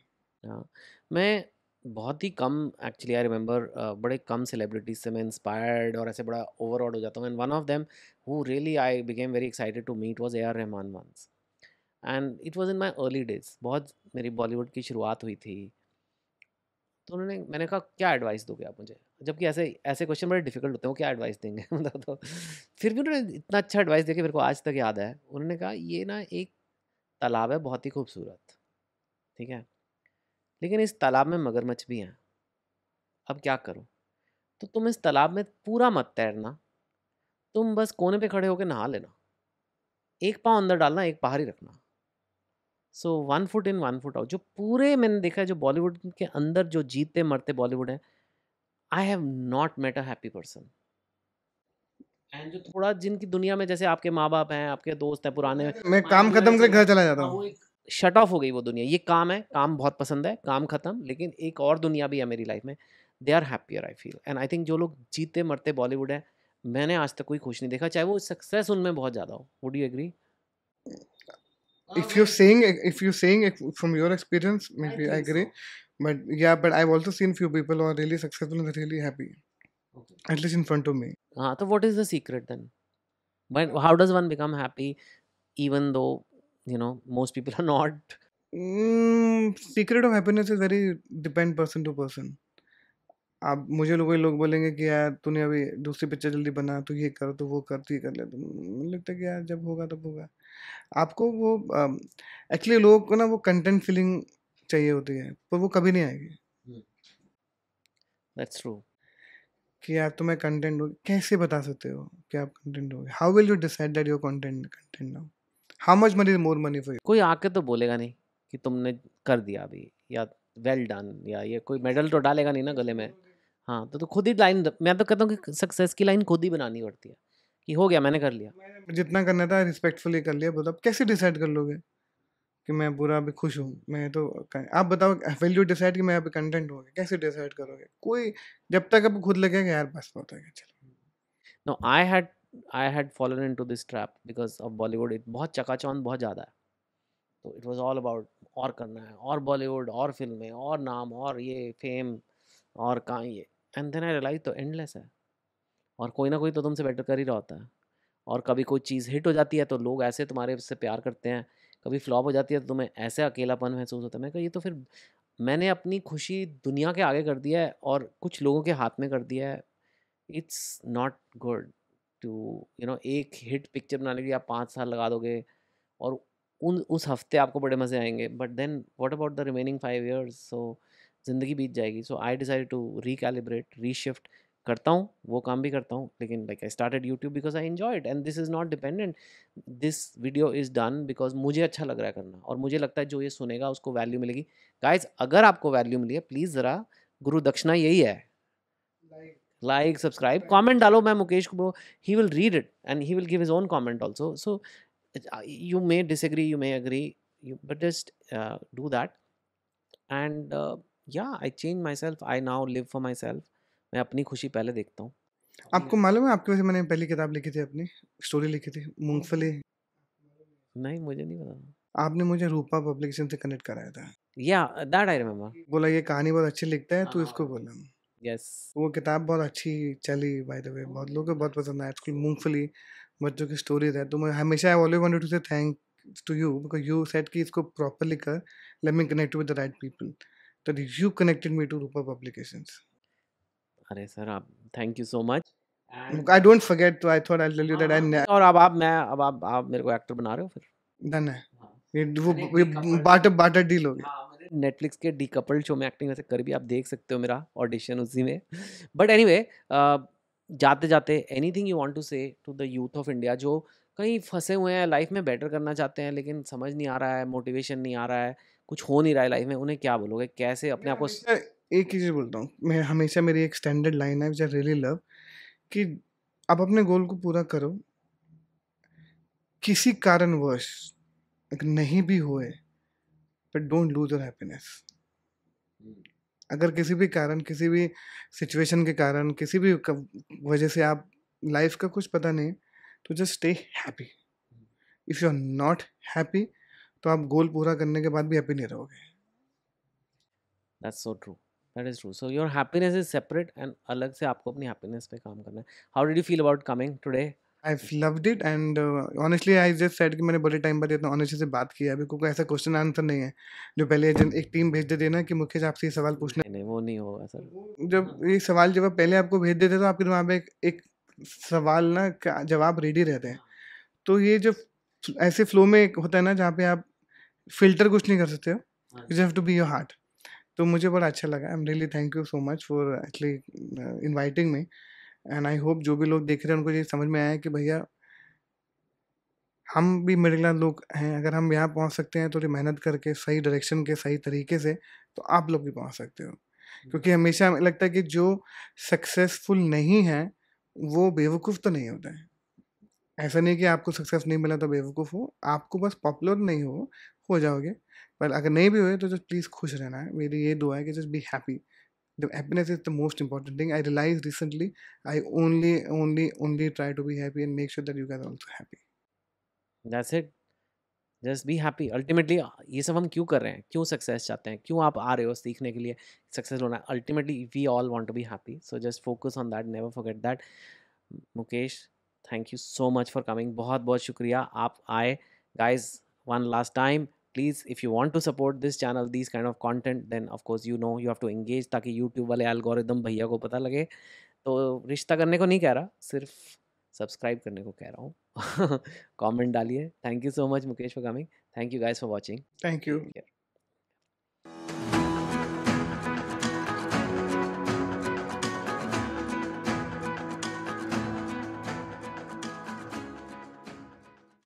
हाँ, मैं बहुत ही कम एक्चुअली आई रिमेंबर बड़े कम सेलिब्रिटीज से मैं इंस्पायर्ड और ऐसे बड़ा ओवरऑल हो जाता हूँ and one of them who really I became very excited to meet was A R Rahman once and it was in my early days बहुत मेरी बॉलीवुड की शुरुआत हुई थी तो उन्होंने मैंने कहा क्या एडवाइस दोगे आप मुझे जबकि ऐसे ऐसे क्वेश्चन बड़े डिफिकल्ट होते हैं वो क्या एडवाइस देंगे मतलब तो फिर भी उन्होंने इतना अच्छा एडवाइस दिया कि मेरे को आज तक याद है उन्होंने कहा ये ना एक तालाब है बहुत ही खूबसूरत ठीक है लेकिन इस तालाब में मगरमच्छ भी हैं अब क्या करो तो तुम इस तालाब में पूरा मत तैरना तुम बस कोने पे खड़े होकर नहा लेना एक पाँव अंदर डालना एक बाहर ही रखना so one foot in one foot out जो पूरे मैंने देखा है जो बॉलीवुड के अंदर जो जीते मरते बॉलीवुड हैं I have not met a happy person and जो थोड़ा जिनकी दुनिया में जैसे आपके माँ बाप हैं आपके दोस्त हैं पुराने मैं काम खत्म करके घर चला जाता हूँ शट हाँ, ऑफ हो गई वो दुनिया ये काम है काम बहुत पसंद है काम खत्म लेकिन एक और दुनिया भी है मेरी लाइफ में they are happier I feel and I think जो लोग जीते मरते बॉलीवुड है मैंने आज तक कोई खुश नहीं देखा चाहे वो सक्सेस उनमें बहुत ज़्यादा हो would you agree if you're saying if you're saying from your experience maybe i, I agree so. but yeah but i've also seen few people who are really successful and really happy okay. at least in front of me ah, so what is the secret then when how does one become happy even though you know most people are not mm, secret of happiness is very depend person to person अब मुझे लोग लोग बोलेंगे कि यार तूने अभी दूसरी पिक्चर जल्दी बना तो ये कर तो वो कर तो ये कर ले तो लगता है कि यार जब होगा तब होगा आपको वो एक्चुअली लोगों को ना वो कंटेंट फीलिंग चाहिए होती है पर वो कभी नहीं आएगी दैट्स ट्रू कि यार तुम्हें कंटेंट हो कैसे बता सकते हो कि आप कंटेंट हो how will you decide that your content content now how much money more money for कोई आके तो बोलेगा नहीं कि तुमने कर दिया अभी या वेल डन या ये कोई मेडल तो डालेगा नहीं ना गले में हाँ तो, तो खुद ही लाइन मैं तो कहता हूँ कि सक्सेस की लाइन खुद ही बनानी पड़ती है कि हो गया मैंने कर लिया जितना करना था रिस्पेक्टफुली कर लिया बताओ कैसे डिसाइड कर लोगे कि मैं बुरा भी खुश हूँ मैं तो आप बताओ विल यू डिसाइड कि मैं अभी कंटेंट हो गया कैसे डिसाइड करोगे कोई जब तक आप खुद लगेगा यार बस बहुत हो गया चलो no I had I had fallen into this trap because of Bollywood it बहुत चकाचौंध बहुत ज़्यादा है तो इट वॉज ऑल अबाउट और करना है और बॉलीवुड और फिल्में और नाम और ये फेम और कहाँ ये एंड देन आई रियलाइज तो एंडलेस है और कोई ना कोई तो तुमसे बेटर कर ही रहा होता है और कभी कोई चीज़ हिट हो जाती है तो लोग ऐसे तुम्हारे से प्यार करते हैं कभी फ्लॉप हो जाती है तो तुम्हें ऐसे अकेलापन महसूस होता है मैं कहा ये तो फिर मैंने अपनी खुशी दुनिया के आगे कर दिया है और कुछ लोगों के हाथ में कर दिया है it's not good to you know एक हिट पिक्चर बनाने के लिए आप पाँच साल लगा दोगे और उन उस हफ्ते आपको बड़े मज़े आएंगे but then what about the remaining five years so ज़िंदगी बीत जाएगी so I decide to recalibrate reshift करता हूँ वो काम भी करता हूँ लेकिन like I started YouTube because I enjoy it and this is not dependent this video is done because मुझे अच्छा लग रहा है करना और मुझे लगता है जो ये सुनेगा उसको वैल्यू मिलेगी गाइज अगर आपको वैल्यू मिली है प्लीज़ ज़रा गुरु दक्षिणा यही है लाइक सब्सक्राइब कॉमेंट डालो मैं मुकेश को he will read it and he will give his own comment also so you may dis you may agree you but just do that and yeah I change myself I now live for myself मैं अपनी खुशी पहले देखता हूँ आपको मालूम है आपके वैसे मैंने पहली किताब लिखी थी अपनी स्टोरी लिखी थी मूंगफली नहीं मुझे नहीं पता आपने मुझे रूपा पब्लिकेशन से कनेक्ट कराया था या दैट आई रिमेम्बर बोला ये कहानी बहुत अच्छी लिखता है तो इसको हाँ। बोला यस वो किताब बहुत अच्छी चली बाय द वे बहुत लोगों को बहुत पसंद आया स्कूल मूंगफली बच्चों की स्टोरी है तो मैं हमेशा I always wanted to say thank to you because you said कि इसको प्रॉपरली कर let me connect with the right people that you connected me to Rupa publications अरे सर आप thank you so much I don't forget to I thought I tell you that I और अब आप मैं अब आप आप मेरे को एक्टर बना रहे हो फिर डन है हाँ। ये वो ये बाटर बाटर डील हो गया हाँ, नेटफ्लिक्स के डीकपल्ड शो में एक्टिंग वैसे कर भी आप देख सकते हो मेरा ऑडिशन उसी में बट एनी एनीवे जाते जाते anything you want to say to the youth of India जो कहीं फंसे हुए हैं लाइफ में बेटर करना चाहते हैं लेकिन समझ नहीं आ रहा है मोटिवेशन नहीं आ रहा है कुछ हो नहीं रहा है लाइफ में उन्हें क्या बोलोगे कैसे अपने आप को एक ही चीज़ बोलता हूँ मैं हमेशा मेरी एक स्टैंडर्ड लाइन है विच आई रियली लव कि आप अपने गोल को पूरा करो किसी कारणवश नहीं भी हुए but don't lose your happiness अगर किसी भी कारण किसी भी सिचुएशन के कारण किसी भी वजह से आप लाइफ का कुछ पता नहीं तो just stay happy if you are not happy तो आप गोल पूरा करने के बाद भी हैप्पी नहीं रहोगे that's so true that is true so your happiness is separate and अलग से आपको अपनी हैप्पीनेस पे काम करना है how did you feel about coming today I loved it and honestly I just said कि मैंने बड़े टाइम बाद इतना ऑनेस्टली से बात किया अभी क्योंकि ऐसा क्वेश्चन आंसर नहीं है जो पहले एक टीम भेज देते ना कि मुकेश आपसे ये सवाल पूछना नहीं, नहीं वो नहीं होगा सर जब हाँ। ये सवाल जब पहले आपको भेज देते तो आपके दिमाग में एक सवाल ना जवाब रेडी रहते हैं हाँ। तो ये जो ऐसे फ्लो में होता है ना जहाँ पे आप फिल्टर कुछ नहीं कर सकते हो you have to be your heart तो मुझे बड़ा अच्छा लगा I am really thank you so much for actually inviting me and I hope जो भी लोग देख रहे हैं उनको ये समझ में आया कि भैया हम भी मिडिल क्लास लोग हैं अगर हम यहाँ पहुँच सकते हैं थोड़ी तो मेहनत करके सही डायरेक्शन के सही तरीके से तो आप लोग भी पहुँच सकते हो क्योंकि हमेशा हमें लगता है कि जो सक्सेसफुल नहीं है वो बेवकूफ़ तो नहीं होता है ऐसा नहीं कि आपको सक्सेस नहीं मिला तो बेवकूफ़ हो आपको बस पॉपुलर नहीं हो हो जाओगे पर अगर नहीं भी हुए तो जस्ट प्लीज़ खुश रहना है मेरी ये दुआ है कि just be happy the happiness is the most important thing I realized recently I only only only try to be happy and make sure that you guys also happy that's it just be happy ultimately ये सब हम क्यों कर रहे हैं क्यों सक्सेस चाहते हैं क्यों आप आ रहे हो सीखने के लिए सक्सेस होना ultimately we all want to be happy so just focus on that never forget that Mukesh thank you so much for coming बहुत बहुत शुक्रिया आप आए guys one last time please if you want to support this channel this kind of content then of course you know you have to engage ताकि यूट्यूब वाले एल्गोरिदम भैया को पता लगे तो रिश्ता करने को नहीं कह रहा सिर्फ सब्सक्राइब करने को कह रहा हूँ कॉमेंट डालिए thank you so much Mukesh for coming thank you guys for watching thank you